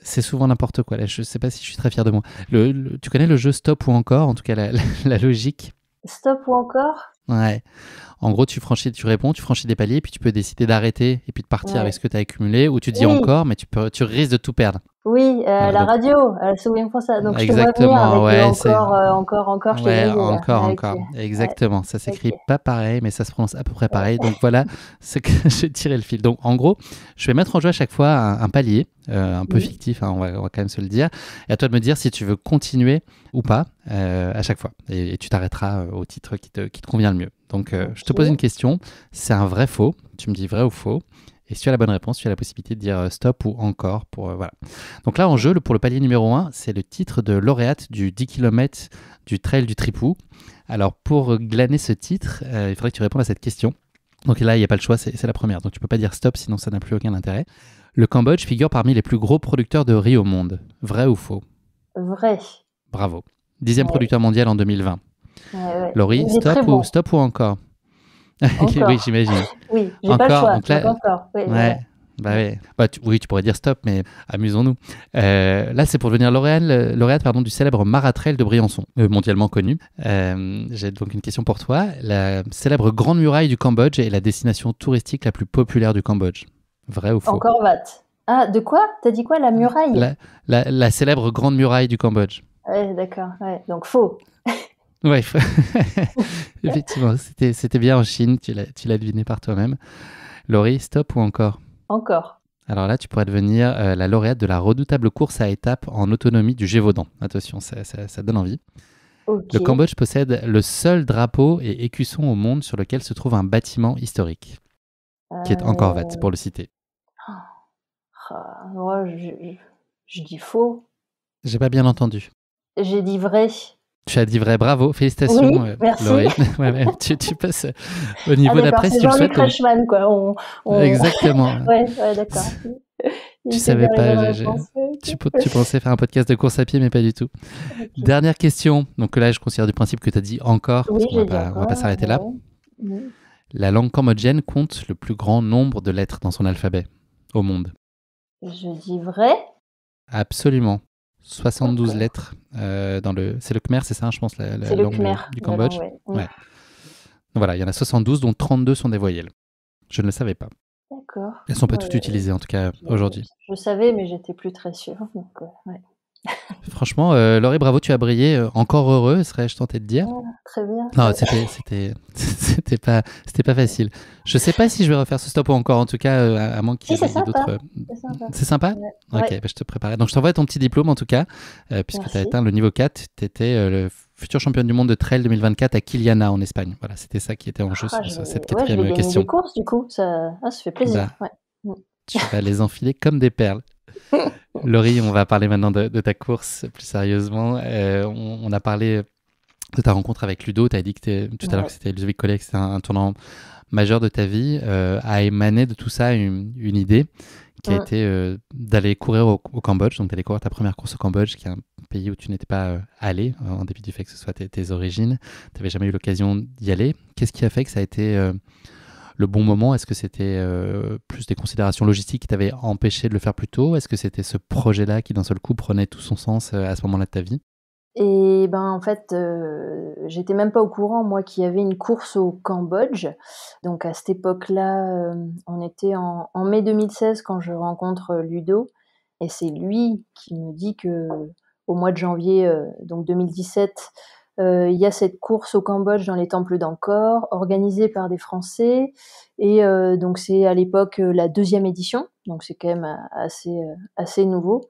[SPEAKER 2] C'est souvent n'importe quoi. je ne sais pas si je suis très fier de moi. tu connais le jeu Stop ou Encore En tout cas, [LAUGHS] la logique.
[SPEAKER 1] Stop ou Encore
[SPEAKER 2] Ouais. En gros, tu franchis, tu réponds, tu franchis des paliers, puis tu peux décider d'arrêter et puis de partir avec ce que tu as accumulé, ou tu dis encore, mais tu, peux, tu risques de tout perdre.
[SPEAKER 1] Oui, euh, ah, la radio, euh, Souverain Français. Donc Exactement, je te encore, euh, encore, encore, je ouais, hein, encore, encore. Euh, Exactement, ça s'écrit
[SPEAKER 2] pas pareil, mais ça se prononce à peu près pareil. Donc voilà ce que [LAUGHS] j'ai tiré le fil. Donc en gros, je vais mettre en jeu à chaque fois un, palier, un peu fictif, hein, on, va, quand même se le dire. Et à toi de me dire si tu veux continuer ou pas à chaque fois. Et, tu t'arrêteras au titre qui te, convient le mieux. Donc je te pose une question, c'est un vrai faux, tu me dis vrai ou faux. Et si tu as la bonne réponse, tu as la possibilité de dire euh, stop ou encore. Pour, euh, voilà. Donc là, en jeu, pour le palier numéro 1, c'est le titre de lauréate du 10 km du Trail du Tripou. Alors pour glaner ce titre, euh, il faudrait que tu répondes à cette question. Donc là, il n'y a pas le choix, c'est la première. Donc tu ne peux pas dire stop, sinon ça n'a plus aucun intérêt. Le Cambodge figure parmi les plus gros producteurs de riz au monde. Vrai ou faux Vrai. Bravo. Dixième producteur mondial en 2020. Ouais, Laurie, stop ou, stop ou encore [LAUGHS] oui, j'imagine. Oui, j'ai pas le choix. Donc Encore, oui, ouais. Bah, bah tu... oui, tu pourrais dire stop, mais amusons-nous. Euh, là, c'est pour devenir lauréate, lauréate pardon, du célèbre Maratrail de Briançon, euh, mondialement connu. Euh, j'ai donc une question pour toi. La célèbre Grande Muraille du Cambodge est la destination touristique la plus populaire du Cambodge. Vrai ou faux Encore
[SPEAKER 1] vatte. Ah, de quoi T'as dit quoi La muraille
[SPEAKER 2] la, célèbre Grande Muraille du Cambodge.
[SPEAKER 1] d'accord. Donc faux. [LAUGHS]
[SPEAKER 2] Oui, [LAUGHS] effectivement, c'était bien en Chine, tu l'as deviné par toi-même. Laurie, stop ou encore Encore. Alors là, tu pourrais devenir euh, la lauréate de la redoutable course à étapes en autonomie du Gévaudan. Attention, ça, ça, donne envie. Le Cambodge possède le seul drapeau et écusson au monde sur lequel se trouve un bâtiment historique,
[SPEAKER 1] qui est encore vête, pour le citer. Euh, ah, je dis faux.
[SPEAKER 2] J'ai pas bien entendu.
[SPEAKER 1] J'ai dit vrai.
[SPEAKER 2] Tu as dit vrai bravo, félicitations euh, merci. [LAUGHS] ouais, ouais, tu, passes euh, au ah, niveau d'après si tu le souhaites.
[SPEAKER 1] Hein. Exactement. [LAUGHS] ouais, ouais d'accord. [LAUGHS] tu savais pas, tu, pensais
[SPEAKER 2] faire un podcast de course à pied, mais pas du tout. Dernière question, donc là je considère du principe que tu as dit encore, parce on va, va pas s'arrêter là. Mm. La langue cambodgienne compte le plus grand nombre de lettres dans son alphabet au monde.
[SPEAKER 1] Je dis vrai
[SPEAKER 2] Absolument. 72 lettres euh, dans le. C'est le Khmer, c'est ça, je pense, la, langue du Cambodge. voilà, il y en a 72, dont 32 sont des voyelles. Je ne le savais pas. D'accord. Elles sont pas toutes utilisées en tout cas aujourd'hui.
[SPEAKER 1] Je savais, mais j'étais plus très sûre. Donc, euh,
[SPEAKER 2] Franchement, euh, Laurie, bravo, tu as brillé. Euh, encore heureux, serais-je tenté de dire.
[SPEAKER 1] très bien. Non,
[SPEAKER 2] [LAUGHS] c'était, pas, facile. Je sais pas si je vais refaire ce stop ou encore, en tout cas, euh, à moins qu'il y ait d'autres. Euh, c'est sympa. Ok, bah, je te prépare Donc, je t'envoie ton petit diplôme, en tout cas, puisque tu as atteint le niveau 4. Tu étais le futur champion du monde de trail 2024 à Kiliana, en Espagne. Voilà, c'était ça qui était en jeu ah, sur cette quatrième question. Des
[SPEAKER 1] courses, du coup, ça, ah, fait plaisir. Bah, mm.
[SPEAKER 2] tu vas les enfiler comme des perles.
[SPEAKER 1] [LAUGHS]
[SPEAKER 2] Laurie, on va parler maintenant de, ta course plus sérieusement. Euh, on, a parlé de ta rencontre avec Ludo. Tu as dit que tout à l'heure que c'était Ludovic Collet, que c'était un, tournant majeur de ta vie. Euh, a émané de tout ça une, idée qui a été euh, d'aller courir au, Cambodge. Donc, tu allais courir ta première course au Cambodge, qui est un pays où tu n'étais pas allé, hein, en dépit du fait que ce soit tes, tes origines. Tu n'avais jamais eu l'occasion d'y aller. Qu'est-ce qui a fait que ça a été le bon moment Est-ce que c'était euh, plus des considérations logistiques qui t'avaient empêché de le faire plus tôt Est-ce que c'était ce projet-là qui d'un seul coup prenait tout son sens euh, à ce moment-là de ta vie
[SPEAKER 1] et ben en fait, euh, j'étais même pas au courant moi qu'il y avait une course au Cambodge. Donc à cette époque-là, on était en, mai 2016 quand je rencontre Ludo, et c'est lui qui me dit que au mois de janvier donc 2017, euh, il y a cette course au Cambodge dans les temples d'Angkor, organisée par des Français. Et euh, donc c'est à l'époque euh, la deuxième édition, donc c'est quand même assez, assez nouveau.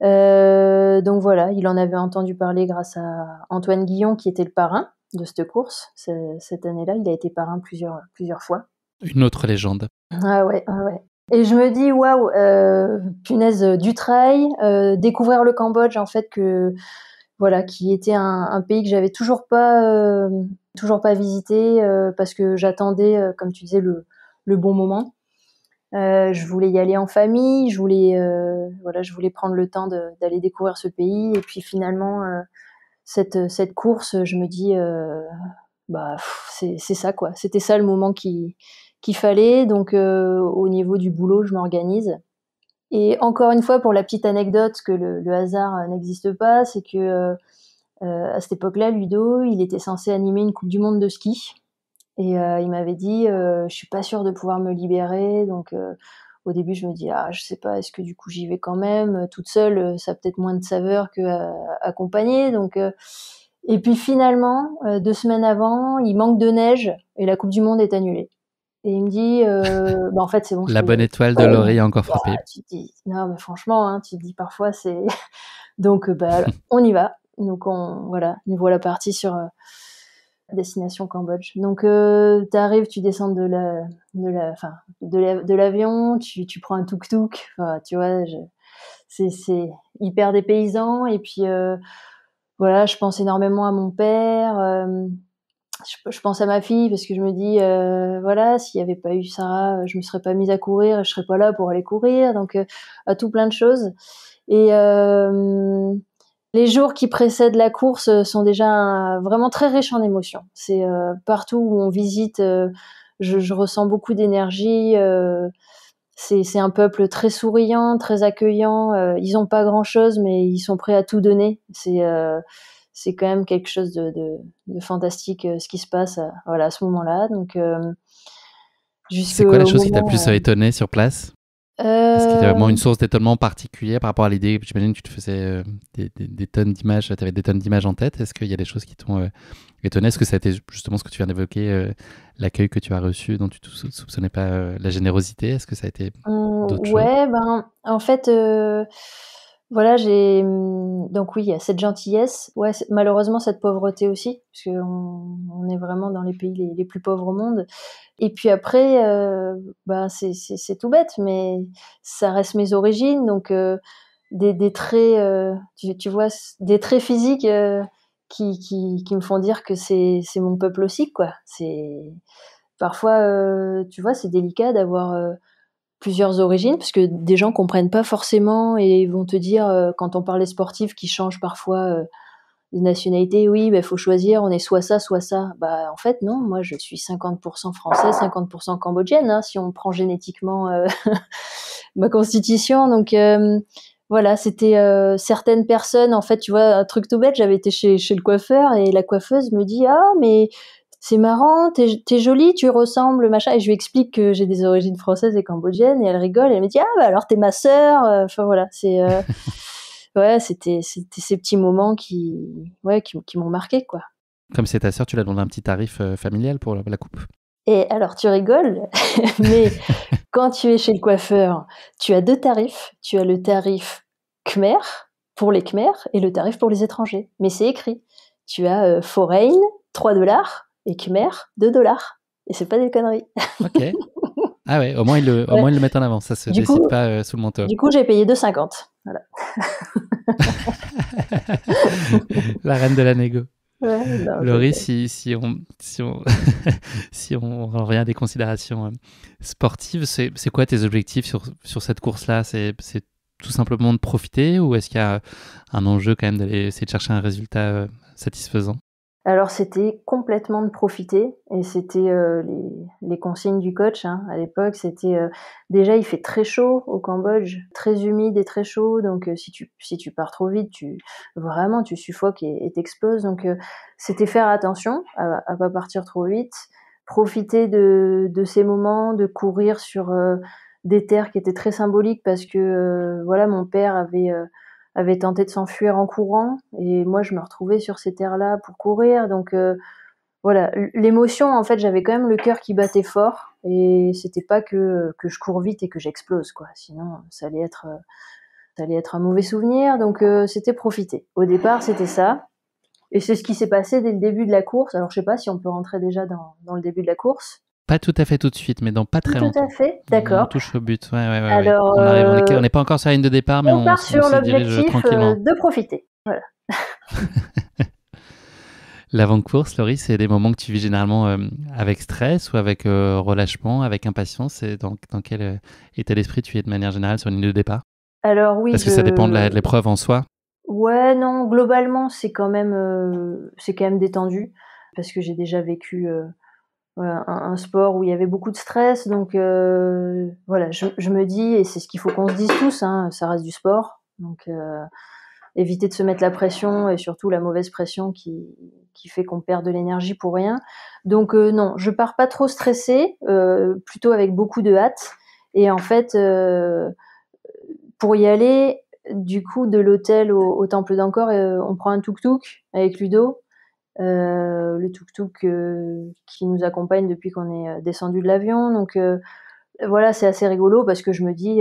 [SPEAKER 1] donc voilà, il en avait entendu parler grâce à Antoine Guillon, qui était le parrain de cette course cette année-là. Il a été parrain plusieurs, plusieurs fois. Une
[SPEAKER 2] autre légende.
[SPEAKER 1] Ah ouais, ah ouais. Et je me dis, waouh, punaise, du trail, découvrir le Cambodge, en fait, que voilà, qui était un, pays que j'avais toujours pas, euh, toujours pas visité euh, parce que j'attendais, euh, comme tu disais, le, bon moment. je voulais y aller en famille, je voulais, je voulais prendre le temps d'aller découvrir ce pays. Et puis finalement, cette, course, je me dis, bah, c'est ça quoi. C'était ça le moment qu'il fallait. Donc au niveau du boulot, je m'organise. Et encore une fois, pour la petite anecdote que le, hasard euh, n'existe pas, c'est que euh, euh, à cette époque-là, Ludo, il était censé animer une Coupe du Monde de ski. Et il m'avait dit, je je suis pas sûre de pouvoir me libérer. Donc au début, je me dis, ah, je sais pas, est-ce que du coup j'y vais quand même Toute seule, ça a peut-être moins de saveur qu'accompagnée. Donc et puis finalement, deux semaines avant, il manque de neige et la Coupe du Monde est annulée. Et il me dit, euh, bah en fait, c'est bon. La bonne étoile de l'oreille a encore frappé. Bah, tu dis, non, mais franchement, hein, tu te dis parfois, c'est. [LAUGHS] Donc, euh, bah, on y va. Donc, on, voilà, nous voilà partis sur euh, destination Cambodge. Donc, euh, tu arrives, tu descends de la, de la, fin, de l'avion, tu, tu, prends un tuk-tuk. Tu vois, c'est, c'est hyper paysans. Et puis, euh, voilà, je pense énormément à mon père je, pense à ma fille parce que je me dis, euh, voilà, s'il n'y avait pas eu Sarah, euh, je me serais pas mise à courir, je serais pas là pour aller courir, donc euh, à tout plein de choses. Et les jours qui précèdent la course sont déjà vraiment très riches en émotions. C'est partout où on visite, je, je, ressens beaucoup d'énergie. c'est un peuple très souriant, très accueillant. ils n'ont pas grand-chose, mais ils sont prêts à tout donner. C'est c'est quand même quelque chose de, fantastique euh, ce qui se passe à, voilà, à ce moment-là. Donc, euh, c'est quoi la chose qui t'a plus euh,
[SPEAKER 2] étonné sur place Est-ce qu'il y vraiment une source d'étonnement particulière par rapport à l'idée J'imagine que tu te faisais des, tonnes d'images, tu avais des tonnes d'images en tête. Est-ce qu'il y a des choses qui t'ont étonné Est-ce que ça a été justement ce que tu viens d'évoquer, l'accueil que tu as reçu, dont tu ne soupçonnais pas la générosité Est-ce que ça a été
[SPEAKER 1] mmh, ouais, ben, en fait. Voilà, j'ai hmm, donc oui, il y a cette gentillesse. Ouais, malheureusement cette pauvreté aussi, parce qu'on on est vraiment dans les pays les, plus pauvres au monde. Et puis après, euh, bah, c'est tout bête, mais ça reste mes origines, donc euh, des, traits, euh, tu, vois, des traits physiques euh, qui, qui, me font dire que c'est mon peuple aussi, quoi. C'est parfois, tu vois, c'est délicat d'avoir plusieurs origines, parce que des gens comprennent pas forcément et vont te dire, euh, quand on parle des sportifs qui changent parfois euh, de nationalité, oui, il faut choisir, on est soit ça, soit ça. Bah, en fait, non, moi je suis 50% française, 50% cambodgienne, hein, si on prend génétiquement euh, [LAUGHS] ma constitution. Donc voilà, c'était certaines personnes, en fait, tu vois, un truc tout bête, j'avais été chez, chez le coiffeur et la coiffeuse me dit, ah, mais c'est marrant, t'es, jolie, tu ressembles, machin. Et je lui explique que j'ai des origines françaises et cambodgiennes, et elle rigole, et elle me dit, ah bah alors t'es ma sœur. Euh, enfin voilà, c'est. Euh, [LAUGHS] ouais, c'était, c'était ces petits moments qui, ouais, qui, m'ont marqué, quoi.
[SPEAKER 2] Comme c'est ta sœur, tu l'as demandé un petit tarif euh, familial pour la, coupe
[SPEAKER 1] et alors, tu rigoles, [LAUGHS] mais quand tu es chez le coiffeur, tu as deux tarifs. Tu as le tarif Khmer pour les Khmer et le tarif pour les étrangers. Mais c'est écrit. Tu as foreign, 3 dollars, et 2 dollars. Et c'est pas des conneries. Ok.
[SPEAKER 2] Ah ouais, au moins ils le, au moins le mettent en avant, ça se du pas euh, sous le manteau. Du coup,
[SPEAKER 1] j'ai payé 2,50. Voilà. [LAUGHS]
[SPEAKER 2] la reine de la négo.
[SPEAKER 1] Ouais,
[SPEAKER 2] si, on, si, on, [LAUGHS] si revient à des considérations euh, sportives, c'est quoi tes objectifs sur, sur cette course-là C'est tout simplement de profiter ou est-ce qu'il y a un enjeu quand même d'aller essayer de chercher un résultat euh, satisfaisant
[SPEAKER 1] alors c'était complètement de profiter et c'était euh, les, les, consignes du coach hein, à l'époque. C'était euh, déjà il fait très chaud au Cambodge, très humide et très chaud. Donc euh, si tu si tu pars trop vite, tu vraiment tu suffoques et t'exploses. Donc c'était faire attention à, à pas partir trop vite, profiter de de ces moments, de courir sur des terres qui étaient très symboliques parce que voilà mon père avait avait tenté de s'enfuir en courant et moi je me retrouvais sur ces terres-là pour courir donc euh, voilà l'émotion en fait j'avais quand même le cœur qui battait fort et c'était pas que je cours vite et que j'explose quoi sinon ça allait être euh, allait être un mauvais souvenir donc euh, c'était profiter au départ c'était ça et c'est ce qui s'est passé dès le début de la course alors je sais pas si on peut rentrer déjà dans le début de la course
[SPEAKER 2] pas tout à fait tout de suite, mais dans pas très longtemps. Tout à fait, d'accord. On touche au but. Ouais, ouais, ouais, on n'est euh, pas encore sur la ligne de départ, mais on, on part sur l'objectif euh, de
[SPEAKER 1] profiter. Voilà. [LAUGHS]
[SPEAKER 2] L'avant-course, Laurie, c'est des moments que tu vis généralement euh, avec stress ou avec relâchement, avec impatience. Et dans, dans quel état d'esprit tu es de manière générale sur une ligne de départ Alors oui. Parce que ça dépend de l'épreuve en soi.
[SPEAKER 1] Ouais, non, globalement, c'est quand même, c'est quand même détendu parce que j'ai déjà vécu euh, un, sport où il y avait beaucoup de stress. Donc euh, voilà, je, me dis, et c'est ce qu'il faut qu'on se dise tous, hein, ça reste du sport. Donc euh, éviter de se mettre la pression et surtout la mauvaise pression qui, qui fait qu'on perd de l'énergie pour rien. Donc non, je pars pas trop stressée, plutôt avec beaucoup de hâte. Et en fait, pour y aller, du coup, de l'hôtel au, au temple d'Angkor, on prend un tuk-tuk avec Ludo. Euh, le tuk-tuk euh, qui nous accompagne depuis qu'on est euh, descendu de l'avion. Donc voilà, c'est assez rigolo parce que je me dis,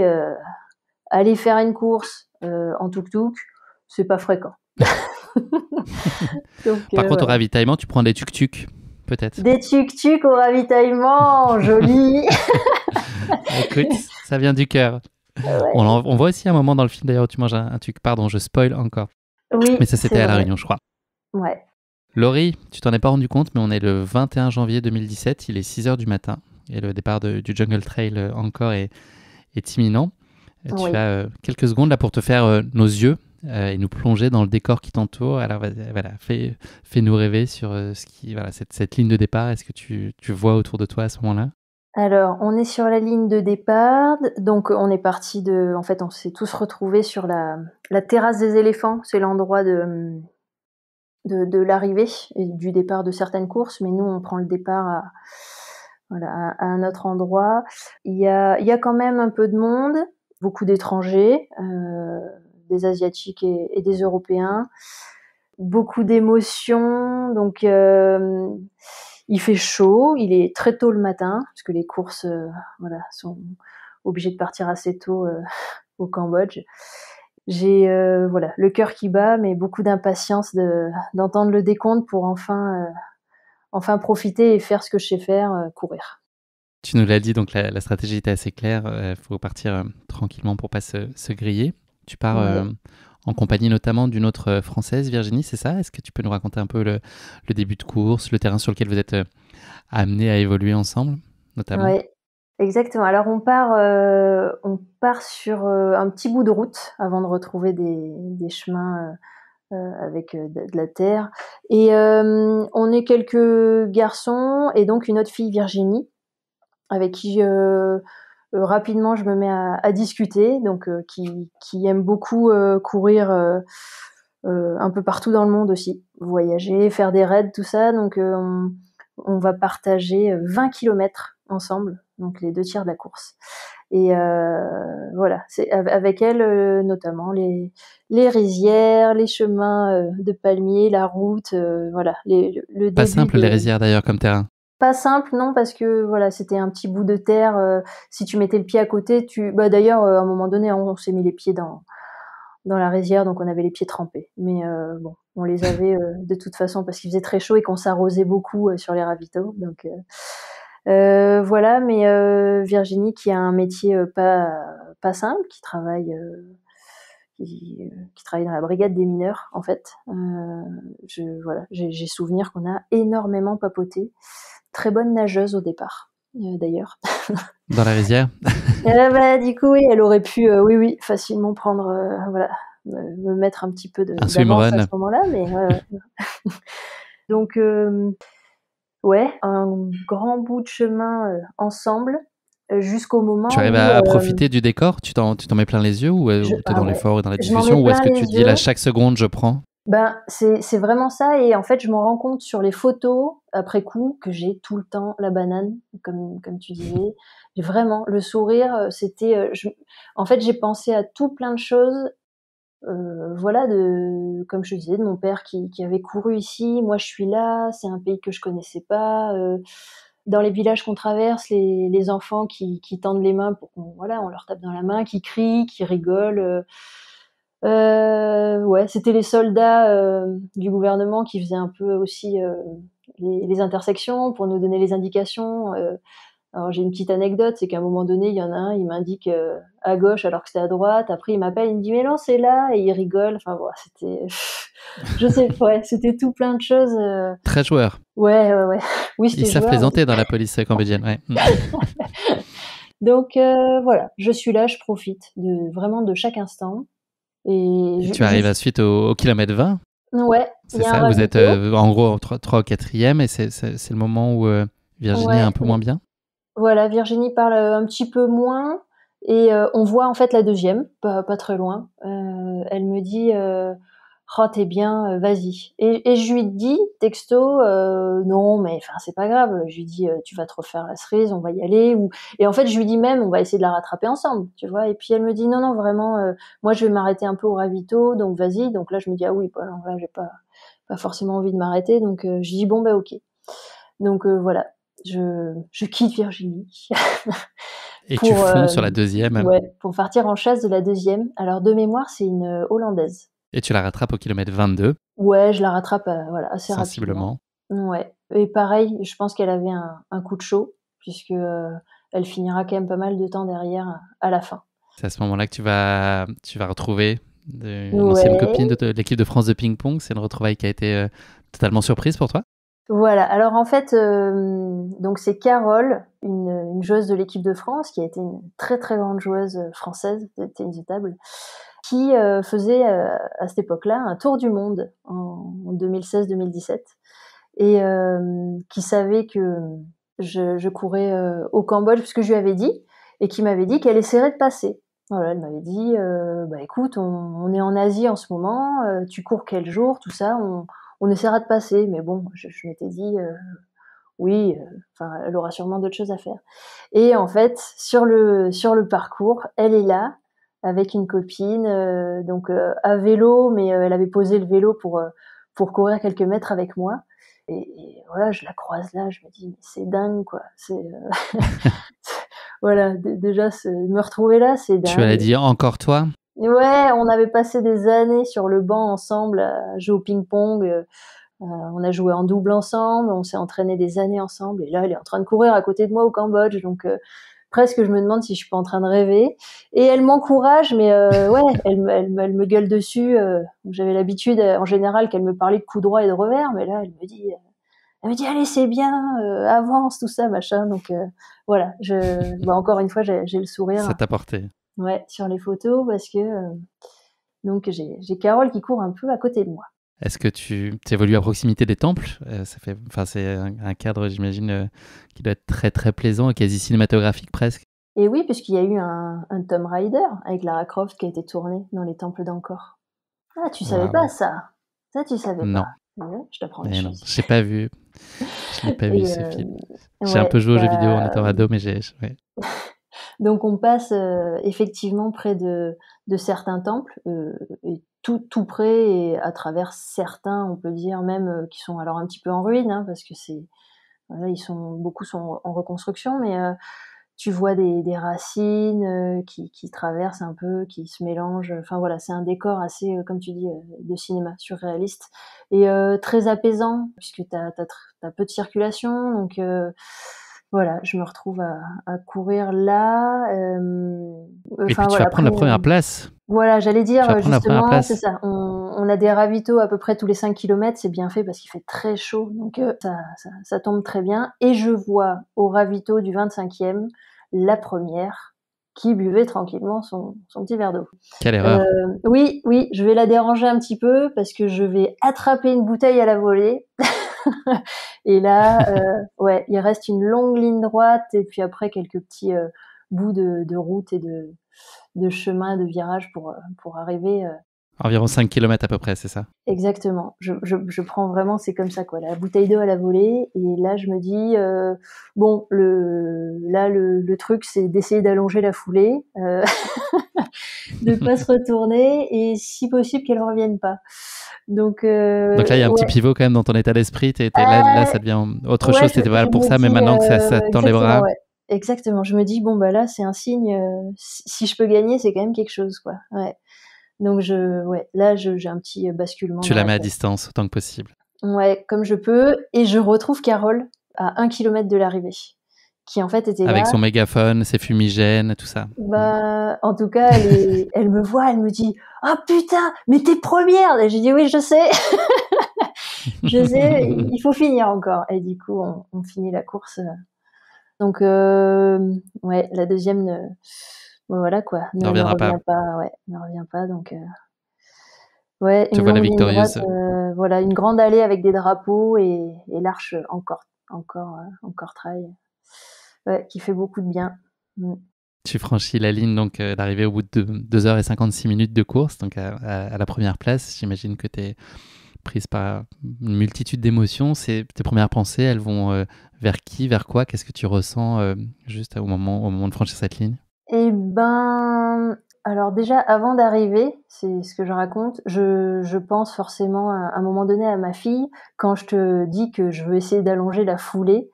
[SPEAKER 1] aller faire une course en tuk-tuk, c'est pas fréquent. [LAUGHS] Par contre, au ravitaillement,
[SPEAKER 2] tu prends des tuk-tuk, peut-être
[SPEAKER 1] Des tuk-tuk au ravitaillement, joli [LAUGHS]
[SPEAKER 2] Écoute, ça vient du cœur. On, voit aussi un moment dans le film d'ailleurs où tu manges un, un tuk. Pardon, je spoil encore. Oui, Mais ça, c'était à La Réunion, je crois. Ouais. Laurie, tu t'en es pas rendu compte, mais on est le 21 janvier 2017, il est 6h du matin, et le départ du Jungle Trail euh, encore est, imminent. Euh, tu as euh, quelques secondes là pour te faire nos yeux et nous plonger dans le décor qui t'entoure. Alors voilà, fais, nous rêver sur ce qui, cette, ligne de départ. Est-ce que tu, vois autour de toi à ce moment-là
[SPEAKER 1] alors, on est sur la ligne de départ, donc on est parti de. En fait, on s'est tous retrouvés sur la terrasse des éléphants. C'est l'endroit de, de, l'arrivée et du départ de certaines courses, mais nous, on prend le départ à, un autre endroit. Il y a, quand même un peu de monde, beaucoup d'étrangers, euh, des Asiatiques et, des Européens, beaucoup d'émotions, donc euh, il fait chaud, il est très tôt le matin, parce que les courses euh, voilà, sont obligées de partir assez tôt au Cambodge j'ai euh, voilà le cœur qui bat, mais beaucoup d'impatience d'entendre le décompte pour enfin, euh, enfin profiter et faire ce que je sais faire, euh, courir.
[SPEAKER 2] Tu nous l'as dit, donc la, stratégie était assez claire. Il faut partir tranquillement pour pas se, griller. Tu pars en compagnie notamment d'une autre française, Virginie, c'est ça Est-ce que tu peux nous raconter un peu le, début de course, le terrain sur lequel vous êtes amenés à évoluer ensemble,
[SPEAKER 1] notamment Exactement. Alors on part, euh, on part sur euh, un petit bout de route avant de retrouver des, chemins euh, avec de, la terre. Et on est quelques garçons et donc une autre fille, Virginie, avec qui rapidement je me mets à, discuter, donc qui, aime beaucoup courir. un peu partout dans le monde aussi, voyager, faire des raids, tout ça. Donc on, on va partager 20 kilomètres ensemble donc les deux tiers de la course. Et euh, voilà, c'est avec elle euh, notamment les, les rizières, les chemins euh, de palmiers, la route, voilà. Les, le pas simple les
[SPEAKER 2] rizières d'ailleurs comme terrain.
[SPEAKER 1] Pas simple non parce que voilà c'était un petit bout de terre. si tu mettais le pied à côté, tu bah d'ailleurs à un moment donné on, s'est mis les pieds dans dans la rizière donc on avait les pieds trempés. Mais bon on les [LAUGHS] avait de toute façon parce qu'il faisait très chaud et qu'on s'arrosait beaucoup sur les ravitaux donc euh, voilà, mais euh, Virginie qui a un métier euh, pas, pas simple, qui travaille, qui, travaille dans la brigade des mineurs, en fait. voilà, j'ai souvenir qu'on a énormément papoté. Très bonne nageuse au départ, d'ailleurs.
[SPEAKER 2] [LAUGHS] Dans la rivière
[SPEAKER 1] [LAUGHS] bah, Du coup, oui, elle aurait pu, oui, oui, facilement prendre, voilà, me, mettre un petit peu de. Un à ce moment-là, mais. [LAUGHS] Donc, ouais, un grand bout de chemin euh, ensemble euh, jusqu'au moment. Tu arrives à euh, profiter
[SPEAKER 2] du décor Tu t'en, tu t'en mets plein les yeux ou tu es dans ah l'effort et dans la discussion Ou est-ce que tu te dis là chaque seconde je prends
[SPEAKER 1] ben, c'est, vraiment ça et en fait je m'en rends compte sur les photos après coup que j'ai tout le temps la banane comme, comme tu [LAUGHS] disais vraiment le sourire c'était en fait j'ai pensé à tout plein de choses euh, voilà, de, comme je disais, de mon père qui, avait couru ici, moi je suis là, c'est un pays que je connaissais pas. Euh, dans les villages qu'on traverse, les, enfants qui, tendent les mains pour qu'on voilà, on leur tape dans la main, qui crient, qui rigolent. Euh, euh ouais, c'était les soldats du gouvernement qui faisaient un peu aussi les, les, intersections pour nous donner les indications. Alors j'ai une petite anecdote, c'est qu'à un moment donné, il y en a un, il m'indique euh, à gauche alors que c'était à droite. Après, il m'appelle, il me dit mais non, c'est là, et il rigole. Enfin voilà, c'était, [LAUGHS] je sais, ouais, c'était tout plein de choses. Euh. Très joueur. Ouais, ouais, ouais. [LAUGHS] Oui, Ils savent plaisanter
[SPEAKER 2] dans la police cambodgienne. Ouais. Mm.
[SPEAKER 1] [LAUGHS] Donc euh, voilà, je suis là, je profite de vraiment de chaque instant. Et, tu arrives à
[SPEAKER 2] ensuite au, au kilomètre 20
[SPEAKER 1] Ouais. C'est ça, vous êtes
[SPEAKER 2] en gros 3 ou 4 et c'est le moment où Virginie est un peu moins bien
[SPEAKER 1] voilà, Virginie parle euh, un petit peu moins. Et euh, on voit en fait la deuxième, pas, très loin. Euh, elle me dit Oh, t'es bien, vas-y. Et, je lui dis, texto, non, mais enfin, c'est pas grave. Je lui dis Tu vas te refaire la cerise, on va y aller. Ou... Et en fait, je lui dis même On va essayer de la rattraper ensemble, tu vois. Et puis elle me dit Non, non, vraiment, moi je vais m'arrêter un peu au ravito, donc vas-y. Donc là, je me dis Ah oui, bah, j'ai pas, pas forcément envie de m'arrêter. Donc je dis Bon, ben ok. Donc voilà, je, quitte Virginie. [LAUGHS] Et tu fonds euh, sur la deuxième pour partir en chasse de la deuxième. Alors, de mémoire, c'est une euh, Hollandaise.
[SPEAKER 2] Et tu la rattrapes au kilomètre 22
[SPEAKER 1] Ouais, je la rattrape euh, voilà, assez Sensiblement. rapidement. Ouais. Et pareil, je pense qu'elle avait un, coup de chaud, puisque elle finira quand même pas mal de temps derrière à la fin.
[SPEAKER 2] C'est à ce moment-là que tu vas, tu vas retrouver une copine de, l'équipe de France de ping-pong. C'est une retrouvaille qui a été totalement surprise pour toi
[SPEAKER 1] voilà. Alors en fait, euh, donc c'est Carole, une, joueuse de l'équipe de France, qui a été une très très grande joueuse euh, française qui euh, faisait à cette époque-là un tour du monde en, 2016-2017 et qui savait que je, courais au Cambodge puisque je lui avais dit et qui m'avait dit qu'elle essaierait de passer. Voilà, elle m'avait dit, bah écoute, on, on, est en Asie en ce moment, tu cours quel jour, tout ça, on, on essaiera de passer, mais bon, je, m'étais dit, euh, oui, euh, enfin, elle aura sûrement d'autres choses à faire. Et en fait, sur le, sur le parcours, elle est là, avec une copine, euh, donc à vélo, mais elle avait posé le vélo pour pour courir quelques mètres avec moi. Et, voilà, je la croise là, je me dis c'est dingue quoi. C'est [LAUGHS] voilà, déjà me retrouver là, c'est dingue. Tu allais dire
[SPEAKER 2] encore toi
[SPEAKER 1] Ouais, on avait passé des années sur le banc ensemble, à euh, jouer au ping-pong. Euh, euh, on a joué en double ensemble, on s'est entraîné des années ensemble. Et là, elle est en train de courir à côté de moi au Cambodge, donc presque je me demande si je suis pas en train de rêver. Et elle m'encourage, mais [LAUGHS] ouais, elle, me gueule dessus. J'avais l'habitude, en général, qu'elle me parlait de coups droits et de revers, mais là, elle me dit, elle me dit allez c'est bien avance tout ça machin donc voilà je bah, encore une fois j'ai le sourire ça t'a porté Ouais, sur les photos, parce que euh, donc j'ai Carole qui court un peu à côté de moi.
[SPEAKER 2] Est-ce que tu évolues à proximité des temples euh, Ça fait, enfin, c'est un, cadre, j'imagine, euh, qui doit être très très plaisant, quasi cinématographique presque.
[SPEAKER 1] Et oui, puisqu'il y a eu un, un Tom Raider avec Lara Croft qui a été tourné dans les temples d'Ankor. Ah, tu savais pas ça Ça, tu savais non. pas Non. Eh ben, je t'apprends des
[SPEAKER 2] J'ai pas vu. Je n'ai pas [LAUGHS] vu ce film. J'ai un peu joué aux jeux bah, vidéo en étant ado, mais j'ai. [LAUGHS]
[SPEAKER 1] Donc on passe euh, effectivement près de, certains temples, euh, et tout, près, et à travers certains, on peut dire même, euh, qui sont alors un petit peu en ruine, hein, parce que c'est... ils sont, beaucoup sont en reconstruction, mais tu vois des, racines qui, traversent un peu, qui se mélangent. Enfin voilà, c'est un décor assez, comme tu dis, de cinéma, surréaliste, et très apaisant, puisque tu as, as, peu de circulation, donc voilà, je me retrouve à, courir là. Euh, et tu vas prendre la première place. Voilà, j'allais dire justement, c'est ça. On, on, a des ravitaux à peu près tous les 5 km, c'est bien fait parce qu'il fait très chaud, donc euh, ça, ça, tombe très bien. Et je vois au ravito du 25e la première qui buvait tranquillement son, son petit verre d'eau. Quelle erreur. Euh, oui, oui, je vais la déranger un petit peu parce que je vais attraper une bouteille à la volée. [LAUGHS] [LAUGHS] et là, euh, ouais, il reste une longue ligne droite et puis après quelques petits euh, bouts de, route et de, de chemin, de virage pour, euh, pour arriver
[SPEAKER 2] Environ 5 km à peu près, c'est ça
[SPEAKER 1] Exactement. Je, je, prends vraiment, c'est comme ça, quoi. La bouteille d'eau à la volée. Et là, je me dis, euh, bon, le, là, le, truc, c'est d'essayer d'allonger la foulée, euh, [LAUGHS] de ne pas se retourner et si possible qu'elle ne revienne pas. Donc, euh, Donc là, il y a un petit pivot
[SPEAKER 2] quand même dans ton état d'esprit. là, ça devient autre chose. c'était pour ça, mais maintenant que ça, ça tend les bras.
[SPEAKER 1] Exactement. Je me dis, bon, bah là, c'est un signe. si je peux gagner, c'est quand même quelque chose, quoi. Ouais. Donc je, ouais, là, j'ai un petit basculement. Tu la mets à
[SPEAKER 2] distance autant que possible.
[SPEAKER 1] Ouais, comme je peux. Et je retrouve Carole à un kilomètre de l'arrivée, qui en fait était Avec son
[SPEAKER 2] mégaphone, ses fumigènes, tout ça.
[SPEAKER 1] Bah, en tout cas, [LAUGHS] elle, me voit, elle me dit « Ah, putain, mais t'es première !» Et j'ai dit « Oui, je sais [LAUGHS] !» Je sais, il faut finir encore. Et du coup, on, finit la course. Donc, euh, ouais, la deuxième voilà quoi. ne reviendra pas. ne revient pas. Donc, euh, tu vois la victorieuse. Euh, voilà, une grande allée avec des drapeaux et, l'arche encore, encore, euh, encore trail. Ouais, qui fait beaucoup de bien. Mm.
[SPEAKER 2] Tu franchis la ligne, donc d'arriver au bout de 2h56 minutes de course, donc à, la première place. J'imagine que tu es prise par une multitude d'émotions. Tes premières pensées, elles vont vers qui, vers quoi Qu'est-ce que tu ressens juste au moment, au moment de franchir cette ligne
[SPEAKER 1] eh ben, alors déjà, avant d'arriver, c'est ce que je raconte, je, pense forcément à, un moment donné à ma fille, quand je te dis que je veux essayer d'allonger la foulée,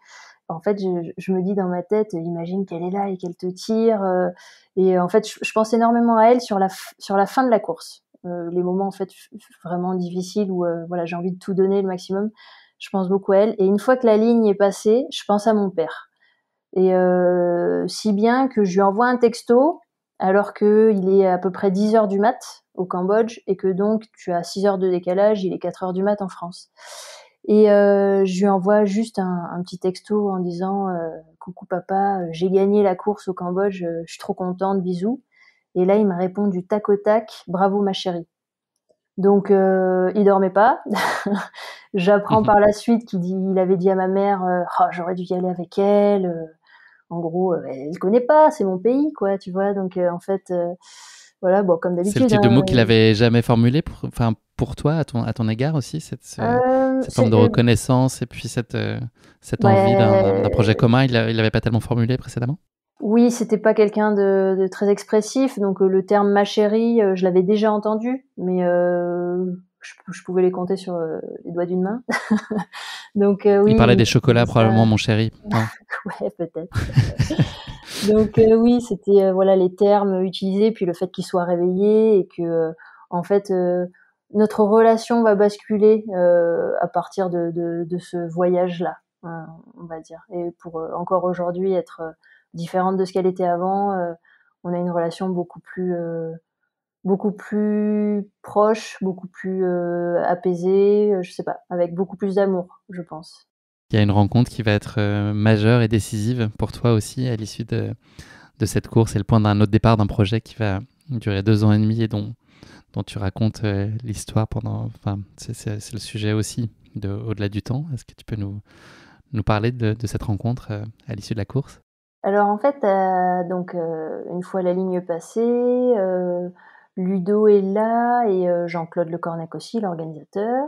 [SPEAKER 1] en fait, je, me dis dans ma tête, euh, imagine qu'elle est là et qu'elle te tire. Euh, et en fait, je, pense énormément à elle sur la, sur la fin de la course. Euh, les moments en fait vraiment difficiles où voilà j'ai envie de tout donner le maximum je pense beaucoup à elle et une fois que la ligne est passée je pense à mon père et euh, si bien que je lui envoie un texto alors qu'il est à peu près 10 heures du mat au Cambodge et que donc tu as 6 heures de décalage, il est 4 heures du mat en France. Et euh, je lui envoie juste un, petit texto en disant euh, Coucou papa, j'ai gagné la course au Cambodge, je suis trop contente, bisous. Et là, il m'a répondu tac au tac, bravo ma chérie. Donc, euh, il dormait pas. [LAUGHS] J'apprends mhm. par la suite qu'il il avait dit à ma mère, oh, j'aurais dû y aller avec elle en gros, ne euh, connaît pas, c'est mon pays, quoi, tu vois. Donc, euh, en fait, euh, voilà, bon, comme d'habitude. C'est le type de hein, mot qu'il
[SPEAKER 2] n'avait jamais formulé pour, enfin, pour toi, à ton, à ton égard aussi, cette, forme de reconnaissance et puis cette, cette envie d'un projet commun, il l'avait pas tellement formulé précédemment
[SPEAKER 1] Oui, c'était pas quelqu'un de, très expressif, donc le terme ma chérie, je l'avais déjà entendu, mais je, pouvais les compter sur euh, les doigts d'une main. [LAUGHS] Donc euh, oui. Il parlait des chocolats probablement, mon chéri. [LAUGHS] ouais, peut-être. [LAUGHS] Donc euh, oui, c'était voilà les termes utilisés, puis le fait qu'il soit réveillé et que en fait notre relation va basculer à partir de, ce voyage-là, hein, on va dire. Et pour encore aujourd'hui être différente de ce qu'elle était avant, on a une relation beaucoup plus beaucoup plus proche, beaucoup plus euh, apaisé, euh, je sais pas, avec beaucoup plus d'amour, je pense.
[SPEAKER 2] Il y a une rencontre qui va être euh, majeure et décisive pour toi aussi à l'issue de, cette course C'est le point d'un autre départ d'un projet qui va durer deux ans et demi et dont, tu racontes l'histoire pendant. Enfin, c'est le sujet aussi de au-delà du temps. Est-ce que tu peux nous, nous parler de, de cette rencontre à l'issue de la course
[SPEAKER 1] Alors en fait, donc une fois la ligne passée Ludo est là et euh, Jean-Claude Cornac aussi, l'organisateur.